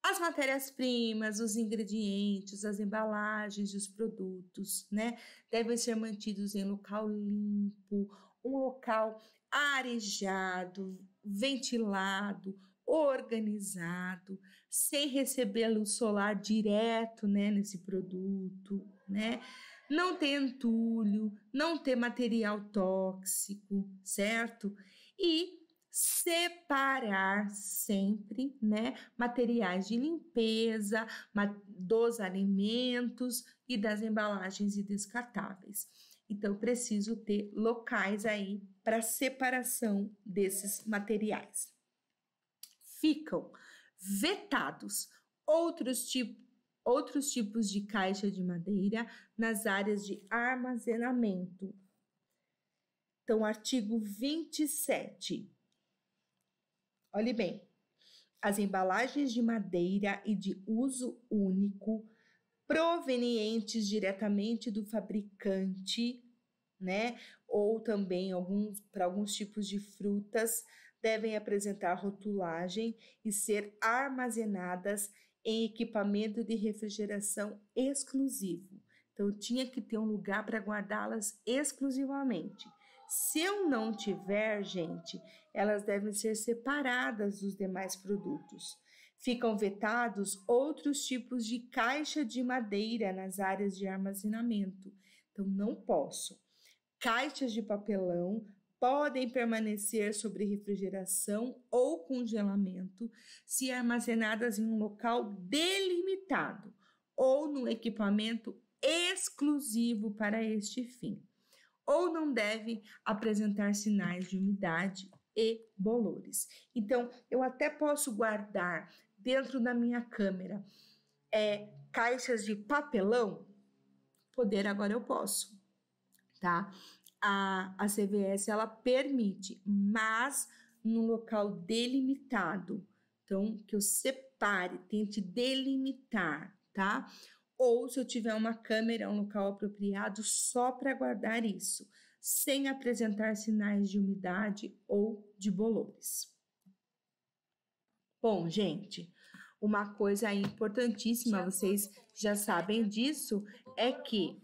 as matérias-primas, os ingredientes, as embalagens os produtos, né? Devem ser mantidos em local limpo, um local arejado, ventilado, organizado, sem receber luz solar direto, né, nesse produto, né? Não ter entulho, não ter material tóxico, certo? E separar sempre, né, materiais de limpeza dos alimentos e das embalagens e descartáveis. Então, preciso ter locais aí para separação desses materiais. Ficam vetados outros, tipos, outros tipos de caixa de madeira nas áreas de armazenamento. Então, artigo 27. Olhe bem, as embalagens de madeira e de uso único provenientes diretamente do fabricante, né? Ou também alguns para alguns tipos de frutas devem apresentar rotulagem e ser armazenadas em equipamento de refrigeração exclusivo. Então tinha que ter um lugar para guardá-las exclusivamente. Se eu não tiver, gente, elas devem ser separadas dos demais produtos. Ficam vetados outros tipos de caixa de madeira nas áreas de armazenamento. Então, não posso. Caixas de papelão podem permanecer sobre refrigeração ou congelamento se armazenadas em um local delimitado ou num equipamento exclusivo para este fim, ou não devem apresentar sinais de umidade e bolores. Então, eu até posso guardar dentro da minha câmera é, caixas de papelão. Poder agora eu posso, tá? A, a CVS ela permite, mas num local delimitado. Então, que eu separe, tente delimitar, tá? Ou se eu tiver uma câmera, um local apropriado só para guardar isso sem apresentar sinais de umidade ou de bolores. Bom, gente, uma coisa importantíssima, vocês já sabem né? disso, é que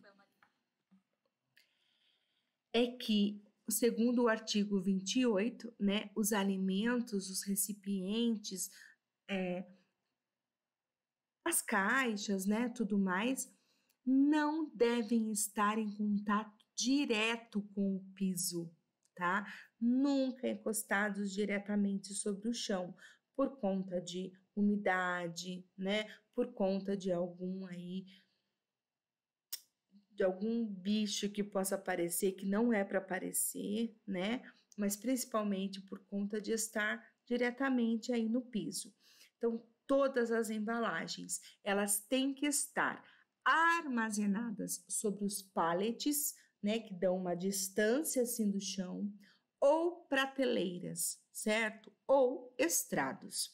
é que segundo o artigo 28, né, os alimentos, os recipientes, é, as caixas, né, tudo mais, não devem estar em contato direto com o piso, tá? Nunca encostados diretamente sobre o chão, por conta de umidade, né? Por conta de algum aí de algum bicho que possa aparecer que não é para aparecer, né? Mas principalmente por conta de estar diretamente aí no piso. Então, todas as embalagens, elas têm que estar armazenadas sobre os paletes né, que dão uma distância assim do chão, ou prateleiras, certo? Ou estrados.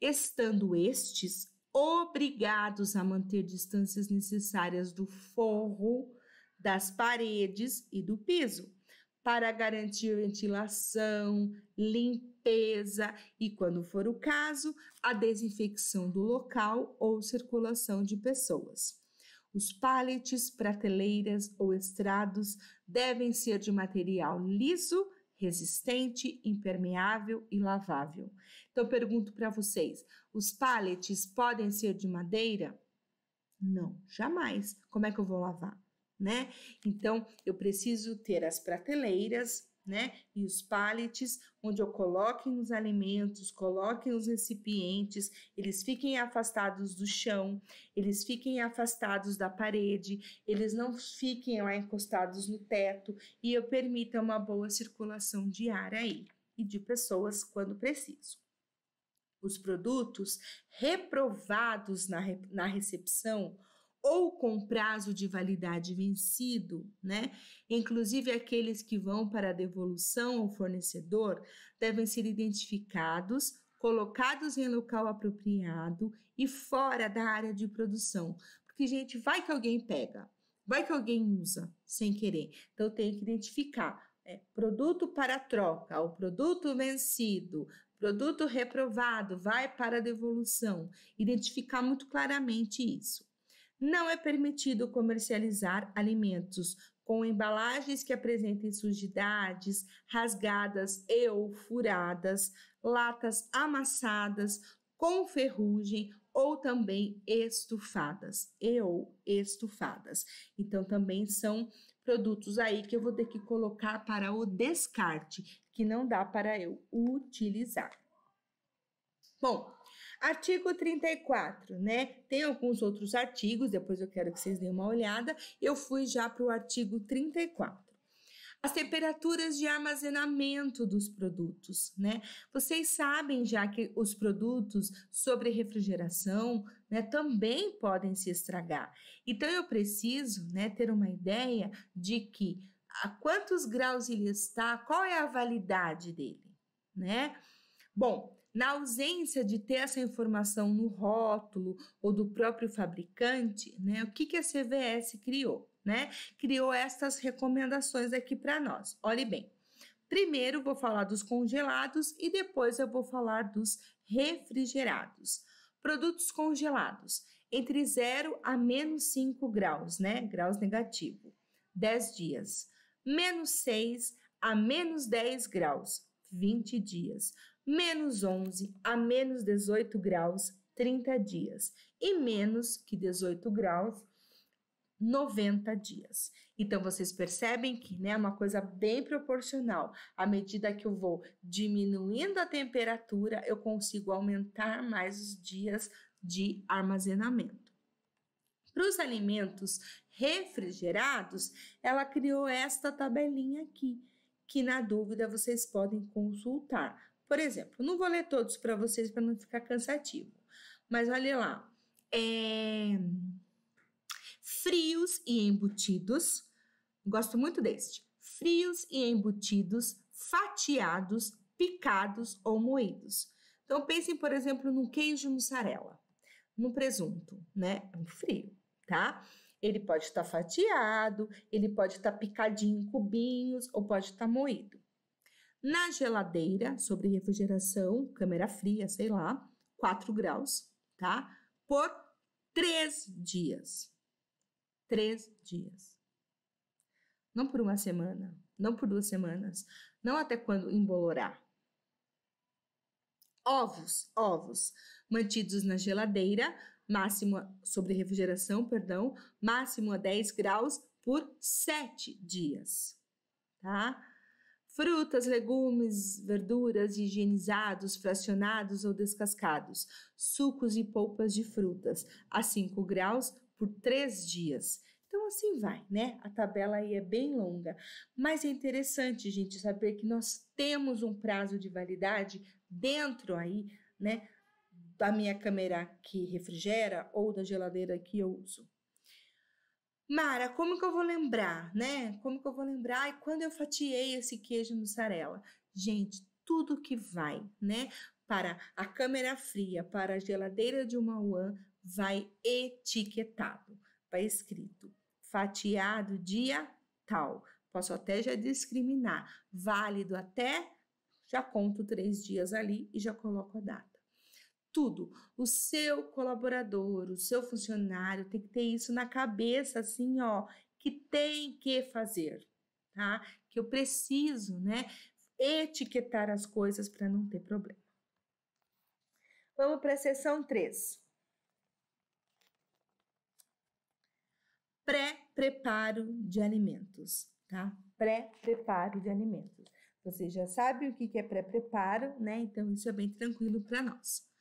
Estando estes obrigados a manter distâncias necessárias do forro, das paredes e do piso, para garantir ventilação, limpeza e, quando for o caso, a desinfecção do local ou circulação de pessoas. Os paletes, prateleiras ou estrados devem ser de material liso, resistente, impermeável e lavável. Então pergunto para vocês, os paletes podem ser de madeira? Não, jamais. Como é que eu vou lavar? Né? Então, eu preciso ter as prateleiras né? E os pallets, onde eu coloque os alimentos, coloque os recipientes, eles fiquem afastados do chão, eles fiquem afastados da parede, eles não fiquem lá encostados no teto e eu permita uma boa circulação de ar aí e de pessoas quando preciso. Os produtos reprovados na, na recepção ou com prazo de validade vencido, né? Inclusive aqueles que vão para a devolução ao fornecedor devem ser identificados, colocados em local apropriado e fora da área de produção, porque gente, vai que alguém pega, vai que alguém usa sem querer. Então tem que identificar é, produto para troca, o produto vencido, produto reprovado, vai para devolução. Identificar muito claramente isso. Não é permitido comercializar alimentos com embalagens que apresentem sujidades, rasgadas e ou furadas, latas amassadas, com ferrugem ou também estufadas e ou estufadas. Então também são produtos aí que eu vou ter que colocar para o descarte, que não dá para eu utilizar. Bom, Artigo 34, né? Tem alguns outros artigos, depois eu quero que vocês deem uma olhada. Eu fui já para o artigo 34. As temperaturas de armazenamento dos produtos, né? Vocês sabem já que os produtos sobre refrigeração, né, também podem se estragar. Então eu preciso, né, ter uma ideia de que a quantos graus ele está, qual é a validade dele, né? Bom, na ausência de ter essa informação no rótulo ou do próprio fabricante, né, o que, que a CVS criou? Né? Criou estas recomendações aqui para nós. Olhe bem. Primeiro vou falar dos congelados e depois eu vou falar dos refrigerados. Produtos congelados entre 0 a menos 5 graus, né? Graus negativo. 10 dias. Menos 6 a menos 10 graus, 20 dias menos 11 a menos 18 graus 30 dias e menos que 18 graus 90 dias. Então vocês percebem que né, é uma coisa bem proporcional. À medida que eu vou diminuindo a temperatura, eu consigo aumentar mais os dias de armazenamento. Para os alimentos refrigerados, ela criou esta tabelinha aqui, que na dúvida vocês podem consultar. Por exemplo, não vou ler todos para vocês para não ficar cansativo, mas olha lá. É... Frios e embutidos, gosto muito deste. Frios e embutidos, fatiados, picados ou moídos. Então pensem, por exemplo, num queijo mussarela, no presunto, né? É um frio, tá? Ele pode estar tá fatiado, ele pode estar tá picadinho em cubinhos ou pode estar tá moído. Na geladeira, sobre refrigeração, câmera fria, sei lá, 4 graus, tá? Por 3 dias. 3 dias. Não por uma semana, não por duas semanas, não até quando embolorar. Ovos, ovos, mantidos na geladeira, máximo sobre refrigeração, perdão, máximo a 10 graus por 7 dias, tá? frutas, legumes, verduras higienizados, fracionados ou descascados, sucos e polpas de frutas a 5 graus por 3 dias. Então, assim vai, né? A tabela aí é bem longa, mas é interessante, gente, saber que nós temos um prazo de validade dentro aí, né? Da minha câmera que refrigera ou da geladeira que eu uso. Mara, como que eu vou lembrar, né? Como que eu vou lembrar? E quando eu fatiei esse queijo mussarela? Gente, tudo que vai, né? Para a câmera fria, para a geladeira de uma UAN, vai etiquetado, vai tá escrito fatiado dia tal. Posso até já discriminar, válido até, já conto três dias ali e já coloco a data tudo. O seu colaborador, o seu funcionário tem que ter isso na cabeça, assim, ó, que tem que fazer, tá? Que eu preciso, né? Etiquetar as coisas para não ter problema. Vamos para a seção 3. Pré-preparo de alimentos, tá? Pré-preparo de alimentos. Você já sabe o que é pré-preparo, né? Então, isso é bem tranquilo para nós.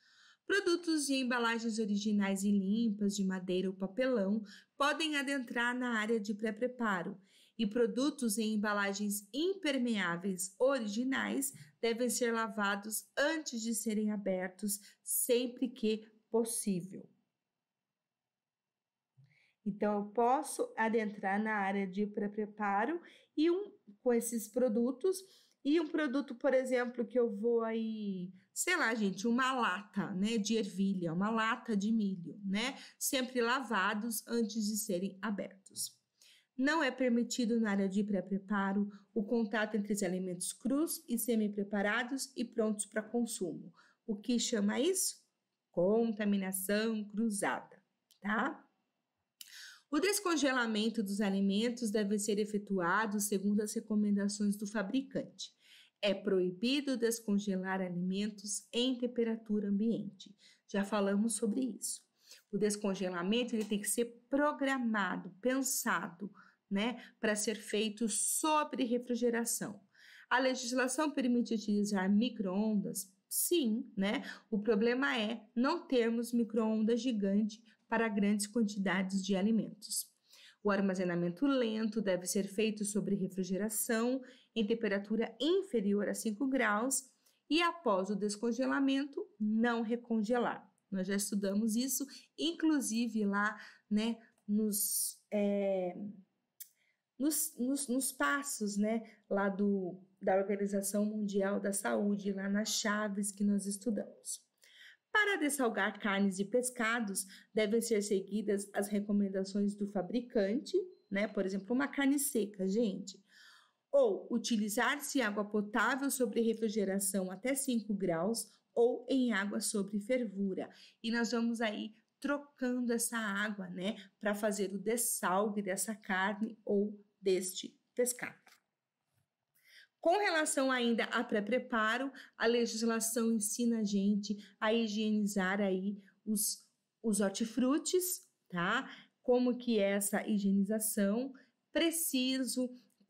Produtos de embalagens originais e limpas, de madeira ou papelão, podem adentrar na área de pré-preparo, e produtos em embalagens impermeáveis originais devem ser lavados antes de serem abertos, sempre que possível. Então, eu posso adentrar na área de pré-preparo e um, com esses produtos e um produto, por exemplo, que eu vou aí, sei lá, gente, uma lata, né, de ervilha, uma lata de milho, né, sempre lavados antes de serem abertos. Não é permitido na área de pré-preparo o contato entre os alimentos crus e semi-preparados e prontos para consumo. O que chama isso? Contaminação cruzada, tá? O descongelamento dos alimentos deve ser efetuado segundo as recomendações do fabricante. É proibido descongelar alimentos em temperatura ambiente. Já falamos sobre isso. O descongelamento ele tem que ser programado, pensado, né, para ser feito sobre refrigeração. A legislação permite utilizar microondas? Sim, né? O problema é não termos microondas gigante para grandes quantidades de alimentos. O armazenamento lento deve ser feito sobre refrigeração em temperatura inferior a 5 graus e após o descongelamento, não recongelar. Nós já estudamos isso, inclusive lá, né, nos, é, nos, nos, nos passos, né, lá do, da Organização Mundial da Saúde, lá nas chaves que nós estudamos. Para dessalgar carnes e pescados, devem ser seguidas as recomendações do fabricante, né? Por exemplo, uma carne seca, gente. Ou utilizar-se água potável sobre refrigeração até 5 graus ou em água sobre fervura. E nós vamos aí trocando essa água, né, para fazer o dessalgue dessa carne ou deste pescado. Com relação ainda a pré-preparo, a legislação ensina a gente a higienizar aí os, os hortifrutis, tá? Como que é essa higienização? Preciso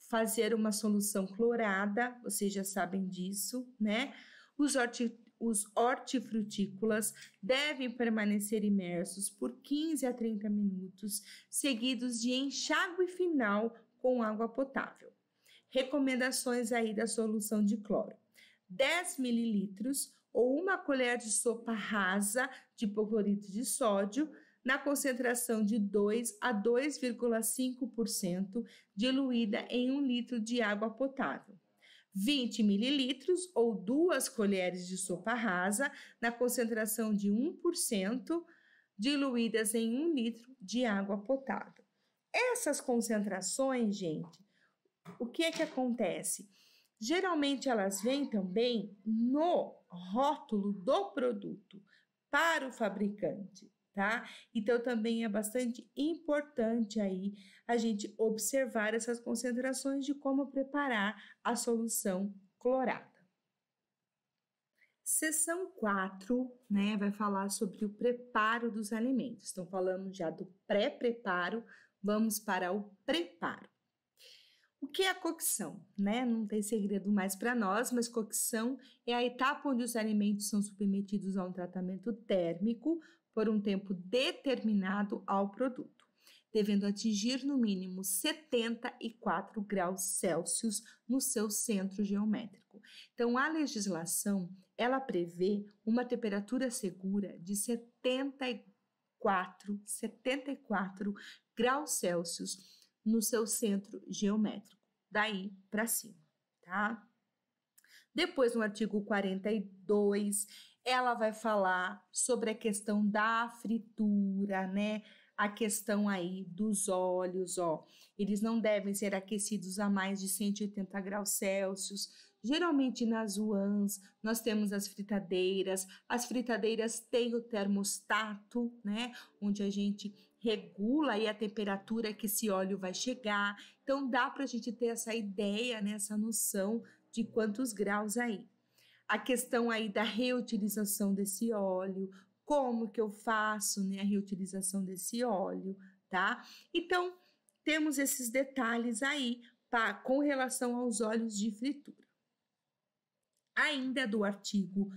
fazer uma solução clorada, vocês já sabem disso, né? Os, horti, os hortifrutícolas devem permanecer imersos por 15 a 30 minutos, seguidos de enxágue final com água potável recomendações aí da solução de cloro. 10 mililitros ou uma colher de sopa rasa de hipoclorito de sódio na concentração de 2 a 2,5% diluída em 1 litro de água potável. 20 mililitros ou duas colheres de sopa rasa na concentração de 1% diluídas em 1 litro de água potável. Essas concentrações, gente, o que é que acontece? Geralmente elas vêm também no rótulo do produto para o fabricante, tá? Então também é bastante importante aí a gente observar essas concentrações de como preparar a solução clorada. Seção 4, né, vai falar sobre o preparo dos alimentos. Então falamos já do pré-preparo, vamos para o preparo. O que é a cocção? Né? Não tem segredo mais para nós, mas cocção é a etapa onde os alimentos são submetidos a um tratamento térmico por um tempo determinado ao produto, devendo atingir no mínimo 74 graus Celsius no seu centro geométrico. Então, a legislação ela prevê uma temperatura segura de 74, 74 graus Celsius no seu centro geométrico, daí para cima, tá? Depois, no artigo 42, ela vai falar sobre a questão da fritura, né? A questão aí dos óleos, ó. Eles não devem ser aquecidos a mais de 180 graus Celsius. Geralmente nas UANs nós temos as fritadeiras. As fritadeiras têm o termostato, né? Onde a gente regula aí a temperatura que esse óleo vai chegar. Então dá para a gente ter essa ideia, né, essa noção de quantos graus aí. A questão aí da reutilização desse óleo, como que eu faço né, a reutilização desse óleo, tá? Então, temos esses detalhes aí pra, com relação aos óleos de fritura. Ainda do artigo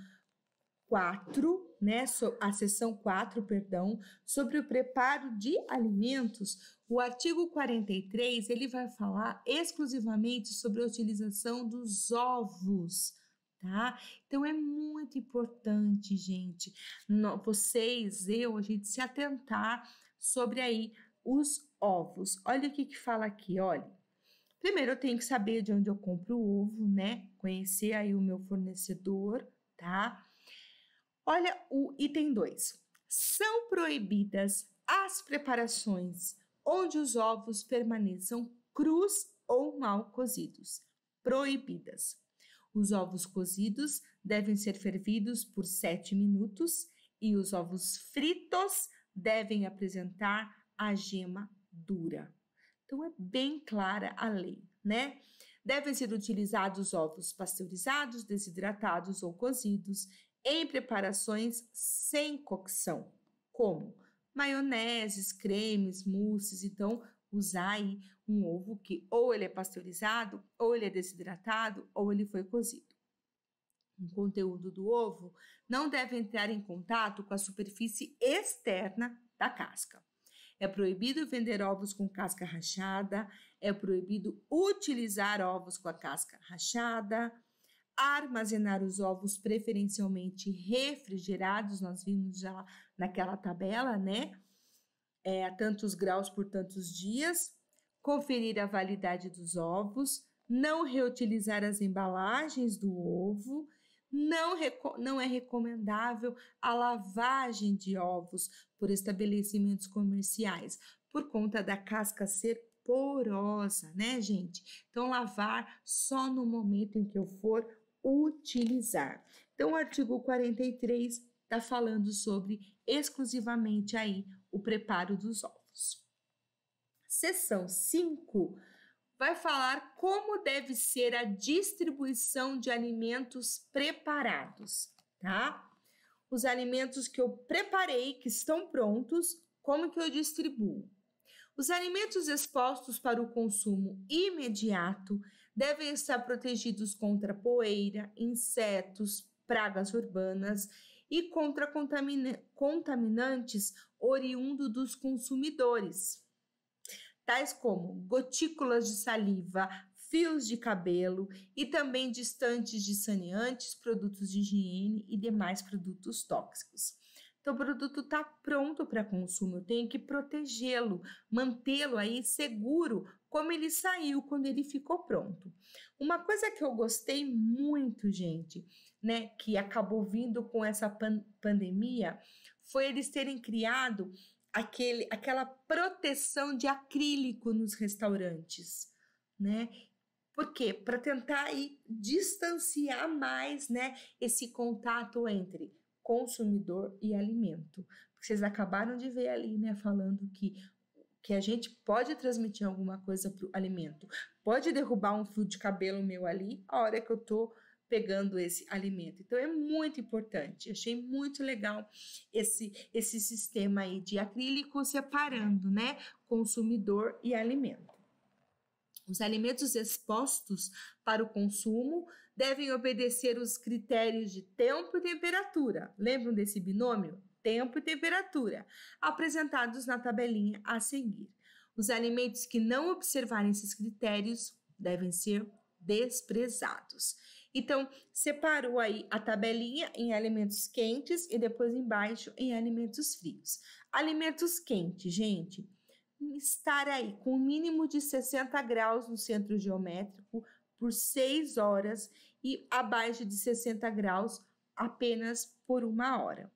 4, né, a seção 4, perdão, sobre o preparo de alimentos, o artigo 43, ele vai falar exclusivamente sobre a utilização dos ovos, tá? Então é muito importante, gente, vocês, eu, a gente se atentar sobre aí os ovos. Olha o que que fala aqui, olha. Primeiro eu tenho que saber de onde eu compro o ovo, né? Conhecer aí o meu fornecedor, tá? Olha o item 2. São proibidas as preparações onde os ovos permaneçam crus ou mal cozidos. Proibidas. Os ovos cozidos devem ser fervidos por 7 minutos e os ovos fritos devem apresentar a gema dura. Então é bem clara a lei, né? Devem ser utilizados ovos pasteurizados, desidratados ou cozidos em preparações sem cocção, como maioneses, cremes, mousses. Então, usar aí um ovo que ou ele é pasteurizado, ou ele é desidratado, ou ele foi cozido. O conteúdo do ovo não deve entrar em contato com a superfície externa da casca. É proibido vender ovos com casca rachada, é proibido utilizar ovos com a casca rachada, armazenar os ovos preferencialmente refrigerados, nós vimos já naquela tabela, né? É, a tantos graus por tantos dias, conferir a validade dos ovos, não reutilizar as embalagens do ovo, não, não é recomendável a lavagem de ovos por estabelecimentos comerciais, por conta da casca ser porosa, né, gente? Então, lavar só no momento em que eu for utilizar. Então, o artigo 43 está falando sobre exclusivamente aí o preparo dos ovos. Seção 5 vai falar como deve ser a distribuição de alimentos preparados, tá? Os alimentos que eu preparei, que estão prontos, como que eu distribuo? Os alimentos expostos para o consumo imediato devem estar protegidos contra poeira, insetos, pragas urbanas e contra contaminantes oriundo dos consumidores, tais como gotículas de saliva, fios de cabelo e também distantes de saneantes, produtos de higiene e demais produtos tóxicos. Então, o produto está pronto para consumo, eu tenho que protegê-lo, mantê-lo aí seguro como ele saiu quando ele ficou pronto. Uma coisa que eu gostei muito, gente, né, que acabou vindo com essa pan pandemia, foi eles terem criado aquele, aquela proteção de acrílico nos restaurantes, né? Por quê? Para tentar aí, distanciar mais, né, esse contato entre consumidor e alimento. vocês acabaram de ver ali, né, falando que que a gente pode transmitir alguma coisa para o alimento. Pode derrubar um fio de cabelo meu ali, a hora que eu estou pegando esse alimento. Então é muito importante. Eu achei muito legal esse esse sistema aí de acrílico separando, né, consumidor e alimento. Os alimentos expostos para o consumo devem obedecer os critérios de tempo e temperatura. Lembram desse binômio? tempo e temperatura, apresentados na tabelinha a seguir. Os alimentos que não observarem esses critérios devem ser desprezados. Então, separou aí a tabelinha em alimentos quentes e depois embaixo em alimentos frios. Alimentos quentes, gente, estar aí com um mínimo de 60 graus no centro geométrico por 6 horas e abaixo de 60 graus apenas por uma hora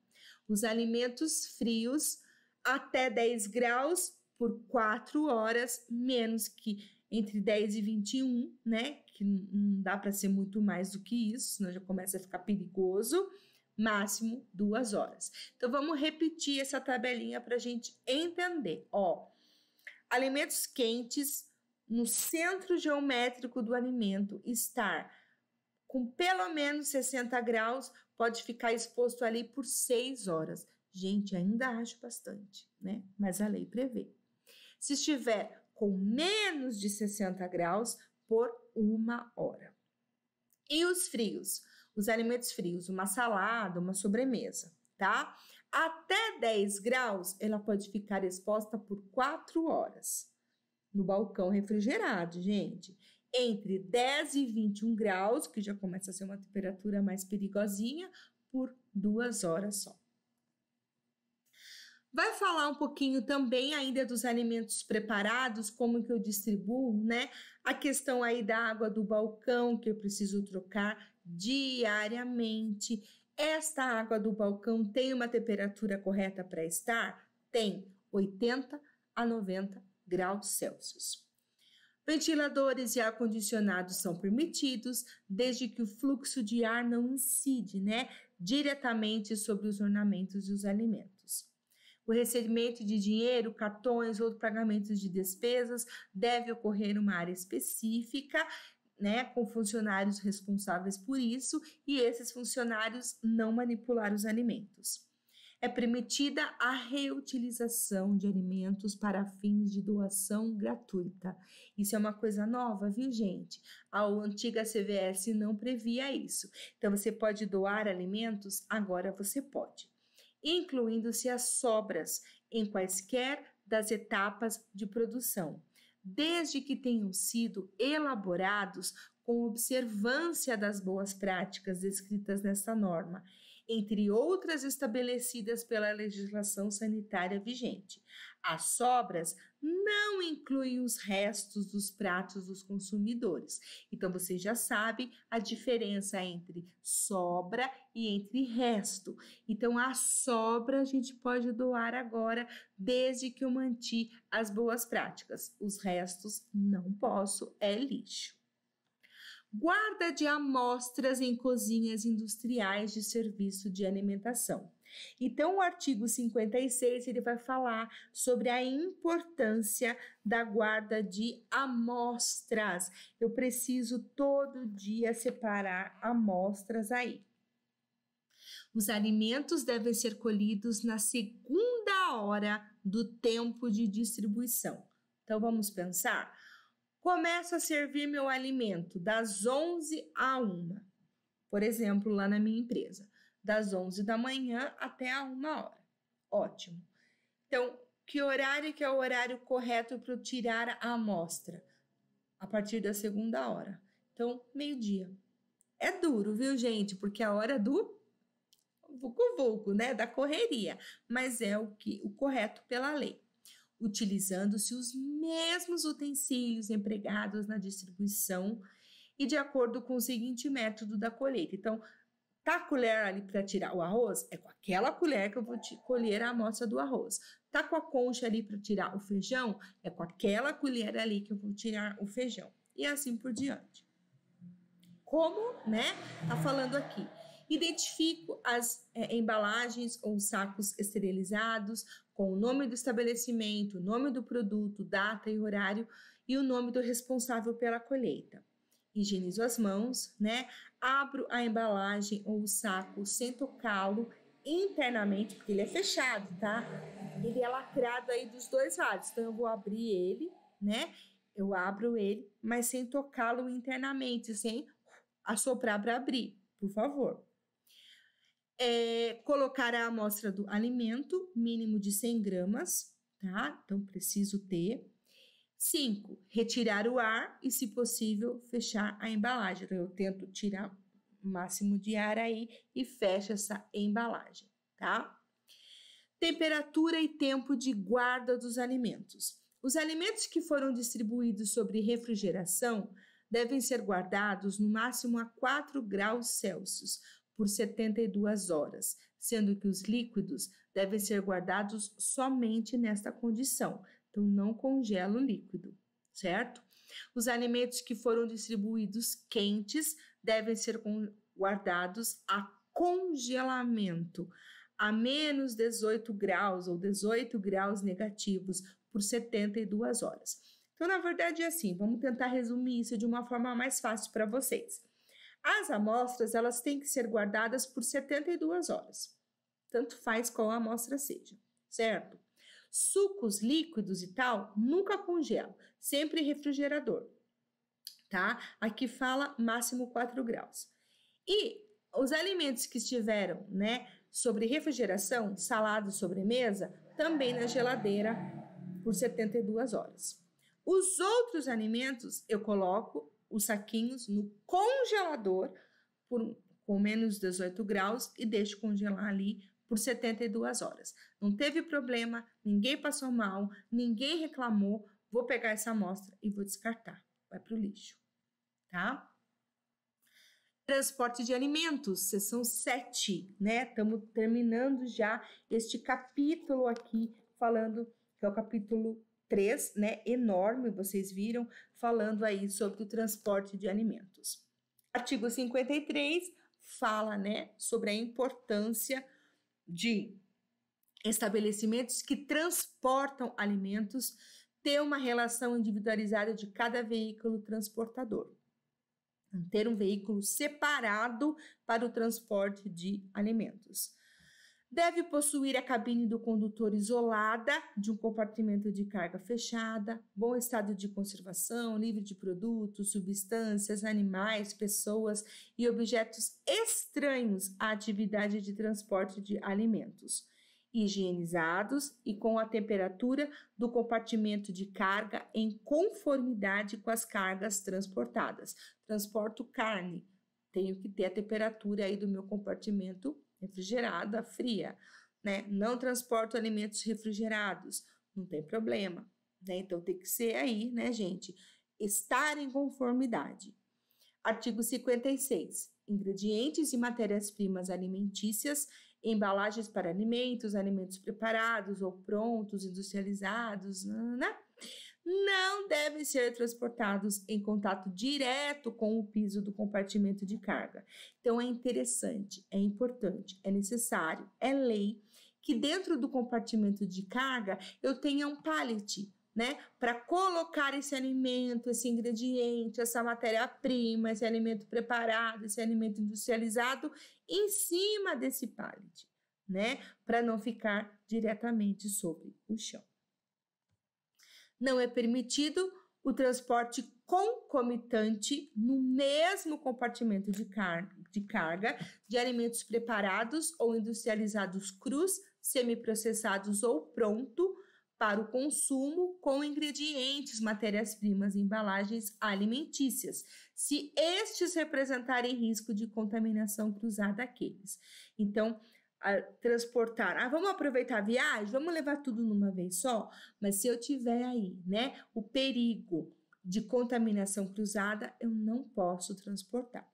os alimentos frios até 10 graus por 4 horas, menos que entre 10 e 21, né? Que não dá para ser muito mais do que isso, senão já começa a ficar perigoso. Máximo duas horas. Então vamos repetir essa tabelinha para a gente entender. Ó, alimentos quentes no centro geométrico do alimento estar com pelo menos 60 graus, pode ficar exposto ali por 6 horas. Gente, ainda acho bastante, né? Mas a lei prevê. Se estiver com menos de 60 graus, por uma hora. E os frios? Os alimentos frios, uma salada, uma sobremesa, tá? Até 10 graus, ela pode ficar exposta por 4 horas no balcão refrigerado, gente entre 10 e 21 graus, que já começa a ser uma temperatura mais perigosinha, por duas horas só. Vai falar um pouquinho também ainda dos alimentos preparados, como que eu distribuo, né? A questão aí da água do balcão que eu preciso trocar diariamente. Esta água do balcão tem uma temperatura correta para estar? Tem 80 a 90 graus Celsius. Ventiladores e ar-condicionados são permitidos, desde que o fluxo de ar não incide né, diretamente sobre os ornamentos e os alimentos. O recebimento de dinheiro, cartões ou pagamentos de despesas deve ocorrer em uma área específica, né, com funcionários responsáveis por isso, e esses funcionários não manipular os alimentos é permitida a reutilização de alimentos para fins de doação gratuita. Isso é uma coisa nova, viu, gente? A antiga CVS não previa isso. Então, você pode doar alimentos, agora você pode, incluindo-se as sobras em quaisquer das etapas de produção. Desde que tenham sido elaborados com observância das boas práticas descritas nesta norma entre outras estabelecidas pela legislação sanitária vigente. As sobras não incluem os restos dos pratos dos consumidores. Então você já sabe a diferença entre sobra e entre resto. Então a sobra a gente pode doar agora, desde que eu manti as boas práticas. Os restos não posso, é lixo guarda de amostras em cozinhas industriais de serviço de alimentação. Então, o artigo 56 ele vai falar sobre a importância da guarda de amostras. Eu preciso todo dia separar amostras aí. Os alimentos devem ser colhidos na segunda hora do tempo de distribuição. Então, vamos pensar? Começo a servir meu alimento das 11 a 1. Por exemplo, lá na minha empresa, das 11 da manhã até a 1 hora. Ótimo. Então, que horário que é o horário correto para eu tirar a amostra? A partir da segunda hora. Então, meio-dia. É duro, viu, gente? Porque a hora do vulco-vulco, né? Da correria. Mas é o que o correto pela lei utilizando-se os mesmos utensílios empregados na distribuição e de acordo com o seguinte método da colheita. Então, tá a colher ali para tirar o arroz? É com aquela colher que eu vou colher a amostra do arroz. Tá com a concha ali para tirar o feijão? É com aquela colher ali que eu vou tirar o feijão. E assim por diante. Como, né? Tá falando aqui. Identifico as é, embalagens ou sacos esterilizados, com o nome do estabelecimento, nome do produto, data e horário e o nome do responsável pela colheita. Higienizo as mãos, né? Abro a embalagem ou o saco sem tocá-lo internamente, porque ele é fechado, tá? Ele é lacrado aí dos dois lados. Então eu vou abrir ele, né? Eu abro ele, mas sem tocá-lo internamente, sem assoprar para abrir, por favor é, colocar a amostra do alimento, mínimo de 100 gramas, tá? Então, preciso ter. 5. Retirar o ar e, se possível, fechar a embalagem. Então, eu tento tirar o máximo de ar aí e fecho essa embalagem, tá? Temperatura e tempo de guarda dos alimentos. Os alimentos que foram distribuídos sobre refrigeração devem ser guardados no máximo a 4 graus Celsius por 72 horas, sendo que os líquidos devem ser guardados somente nesta condição, então não congela o líquido, certo? Os alimentos que foram distribuídos quentes devem ser guardados a congelamento a menos 18 graus ou 18 graus negativos por 72 horas. Então, na verdade, é assim, vamos tentar resumir isso de uma forma mais fácil para vocês. As amostras elas têm que ser guardadas por 72 horas, tanto faz qual amostra seja, certo? Sucos líquidos e tal, nunca congela, sempre refrigerador, tá? Aqui fala máximo 4 graus. E os alimentos que estiveram, né, sobre refrigeração, salado, sobremesa, também na geladeira por 72 horas. Os outros alimentos eu coloco os saquinhos no congelador por, com menos 18 graus e deixe congelar ali por 72 horas. Não teve problema, ninguém passou mal, ninguém reclamou. Vou pegar essa amostra e vou descartar. Vai para o lixo, tá? Transporte de alimentos, sessão 7, né? Estamos terminando já este capítulo aqui, falando que é o capítulo 3, né, enorme, vocês viram, falando aí sobre o transporte de alimentos. Artigo 53 fala, né, sobre a importância de estabelecimentos que transportam alimentos ter uma relação individualizada de cada veículo transportador. Então, ter um veículo separado para o transporte de alimentos. Deve possuir a cabine do condutor isolada de um compartimento de carga fechada, bom estado de conservação, livre de produtos, substâncias, animais, pessoas e objetos estranhos à atividade de transporte de alimentos, higienizados e com a temperatura do compartimento de carga em conformidade com as cargas transportadas. Transporto carne, tenho que ter a temperatura aí do meu compartimento refrigerada, fria, né? Não transporto alimentos refrigerados, não tem problema, né? Então tem que ser aí, né, gente? Estar em conformidade. Artigo 56. Ingredientes e matérias-primas alimentícias, embalagens para alimentos, alimentos preparados ou prontos, industrializados, né? não devem ser transportados em contato direto com o piso do compartimento de carga. Então é interessante, é importante, é necessário, é lei que dentro do compartimento de carga eu tenha um pallet, né, para colocar esse alimento, esse ingrediente, essa matéria-prima, esse alimento preparado, esse alimento industrializado em cima desse pallet, né, para não ficar diretamente sobre o chão não é permitido o transporte concomitante no mesmo compartimento de, car de carga de alimentos preparados ou industrializados crus, semiprocessados ou pronto para o consumo com ingredientes, matérias-primas e embalagens alimentícias, se estes representarem risco de contaminação cruzada aqueles. Então, transportar. Ah, vamos aproveitar a viagem? Vamos levar tudo numa vez só? Mas se eu tiver aí, né, o perigo de contaminação cruzada, eu não posso transportar.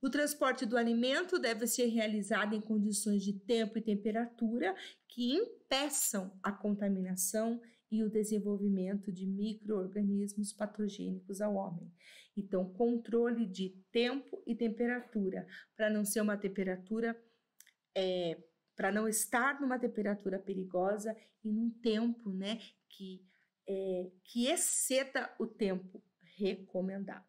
O transporte do alimento deve ser realizado em condições de tempo e temperatura que impeçam a contaminação e o desenvolvimento de microorganismos patogênicos ao homem. Então, controle de tempo e temperatura, para não ser uma temperatura é, para não estar numa temperatura perigosa e num tempo né, que, é, que exceda o tempo recomendado.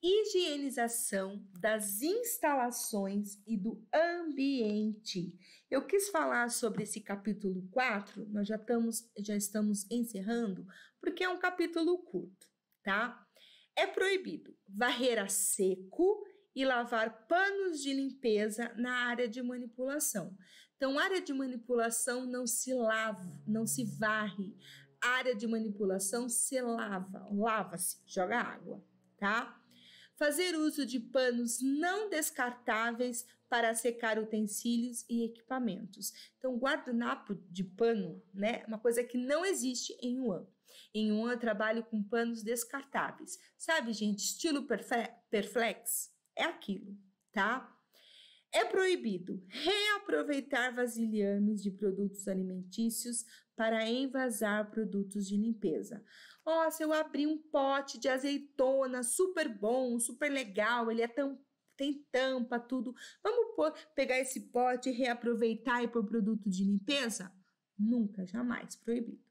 Higienização das instalações e do ambiente. Eu quis falar sobre esse capítulo 4, nós já estamos, já estamos encerrando, porque é um capítulo curto, tá? É proibido varrer a seco e lavar panos de limpeza na área de manipulação. Então, área de manipulação não se lava, não se varre. Área de manipulação se lava, lava-se, joga água, tá? Fazer uso de panos não descartáveis para secar utensílios e equipamentos. Então, guardanapo de pano, né? É uma coisa que não existe em um Em um eu trabalho com panos descartáveis. Sabe, gente, estilo perflex? é aquilo, tá? É proibido reaproveitar vasilhames de produtos alimentícios para envasar produtos de limpeza. Ó, oh, se eu abrir um pote de azeitona super bom, super legal, ele é tão tem tampa, tudo. Vamos pôr, pegar esse pote, reaproveitar e pôr produto de limpeza? Nunca, jamais, proibido.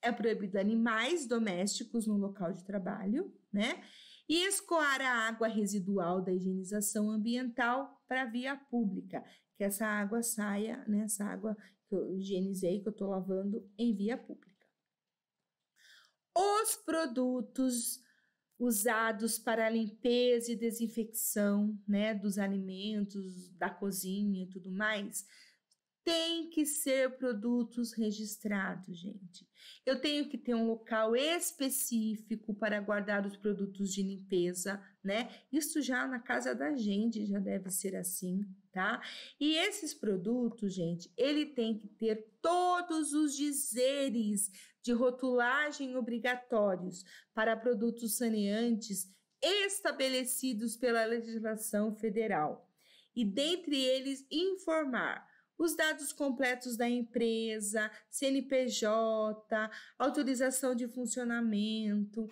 É proibido animais domésticos no local de trabalho, né? e escoar a água residual da higienização ambiental para a via pública, que essa água saia, né, essa água que eu higienizei, que eu estou lavando em via pública. Os produtos usados para limpeza e desinfecção né, dos alimentos, da cozinha e tudo mais, tem que ser produtos registrados, gente. Eu tenho que ter um local específico para guardar os produtos de limpeza, né? Isso já na casa da gente já deve ser assim, tá? E esses produtos, gente, ele tem que ter todos os dizeres de rotulagem obrigatórios para produtos saneantes estabelecidos pela legislação federal. E dentre eles informar os dados completos da empresa, CNPJ, autorização de funcionamento,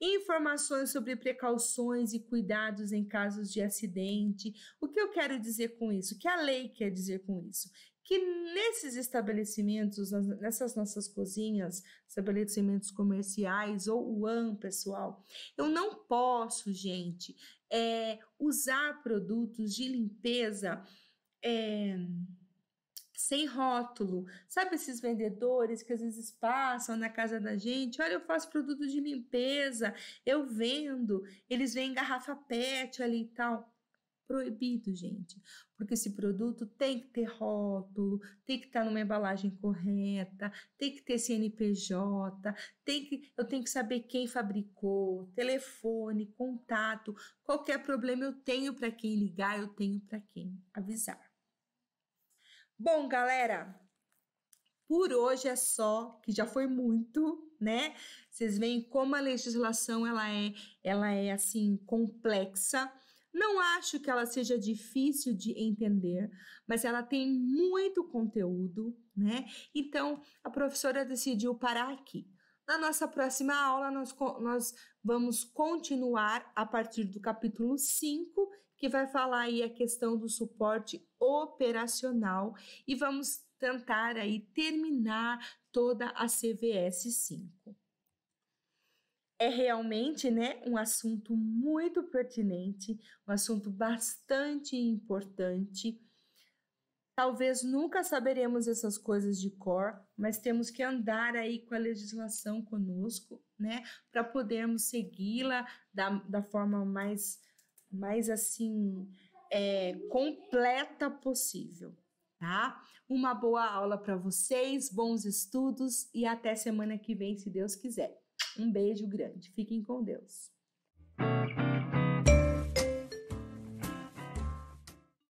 informações sobre precauções e cuidados em casos de acidente. O que eu quero dizer com isso? O que a lei quer dizer com isso? Que nesses estabelecimentos, nessas nossas cozinhas, estabelecimentos comerciais ou UAM, pessoal, eu não posso, gente, é, usar produtos de limpeza. É, sem rótulo. Sabe esses vendedores que às vezes passam na casa da gente? Olha, eu faço produto de limpeza, eu vendo, eles vêm em garrafa PET ali e tal. Proibido, gente, porque esse produto tem que ter rótulo, tem que estar numa embalagem correta, tem que ter CNPJ, tem que, eu tenho que saber quem fabricou, telefone, contato, qualquer problema eu tenho para quem ligar, eu tenho para quem avisar. Bom, galera, por hoje é só, que já foi muito, né? Vocês veem como a legislação ela é, ela é assim complexa. Não acho que ela seja difícil de entender, mas ela tem muito conteúdo, né? Então a professora decidiu parar aqui. Na nossa próxima aula, nós, nós vamos continuar a partir do capítulo 5 que vai falar aí a questão do suporte operacional e vamos tentar aí terminar toda a CVS 5. É realmente, né, um assunto muito pertinente, um assunto bastante importante. Talvez nunca saberemos essas coisas de cor, mas temos que andar aí com a legislação conosco, né, para podermos segui-la da, da forma mais mais assim é, completa possível. Tá? Uma boa aula para vocês, bons estudos e até semana que vem, se Deus quiser. Um beijo grande, fiquem com Deus.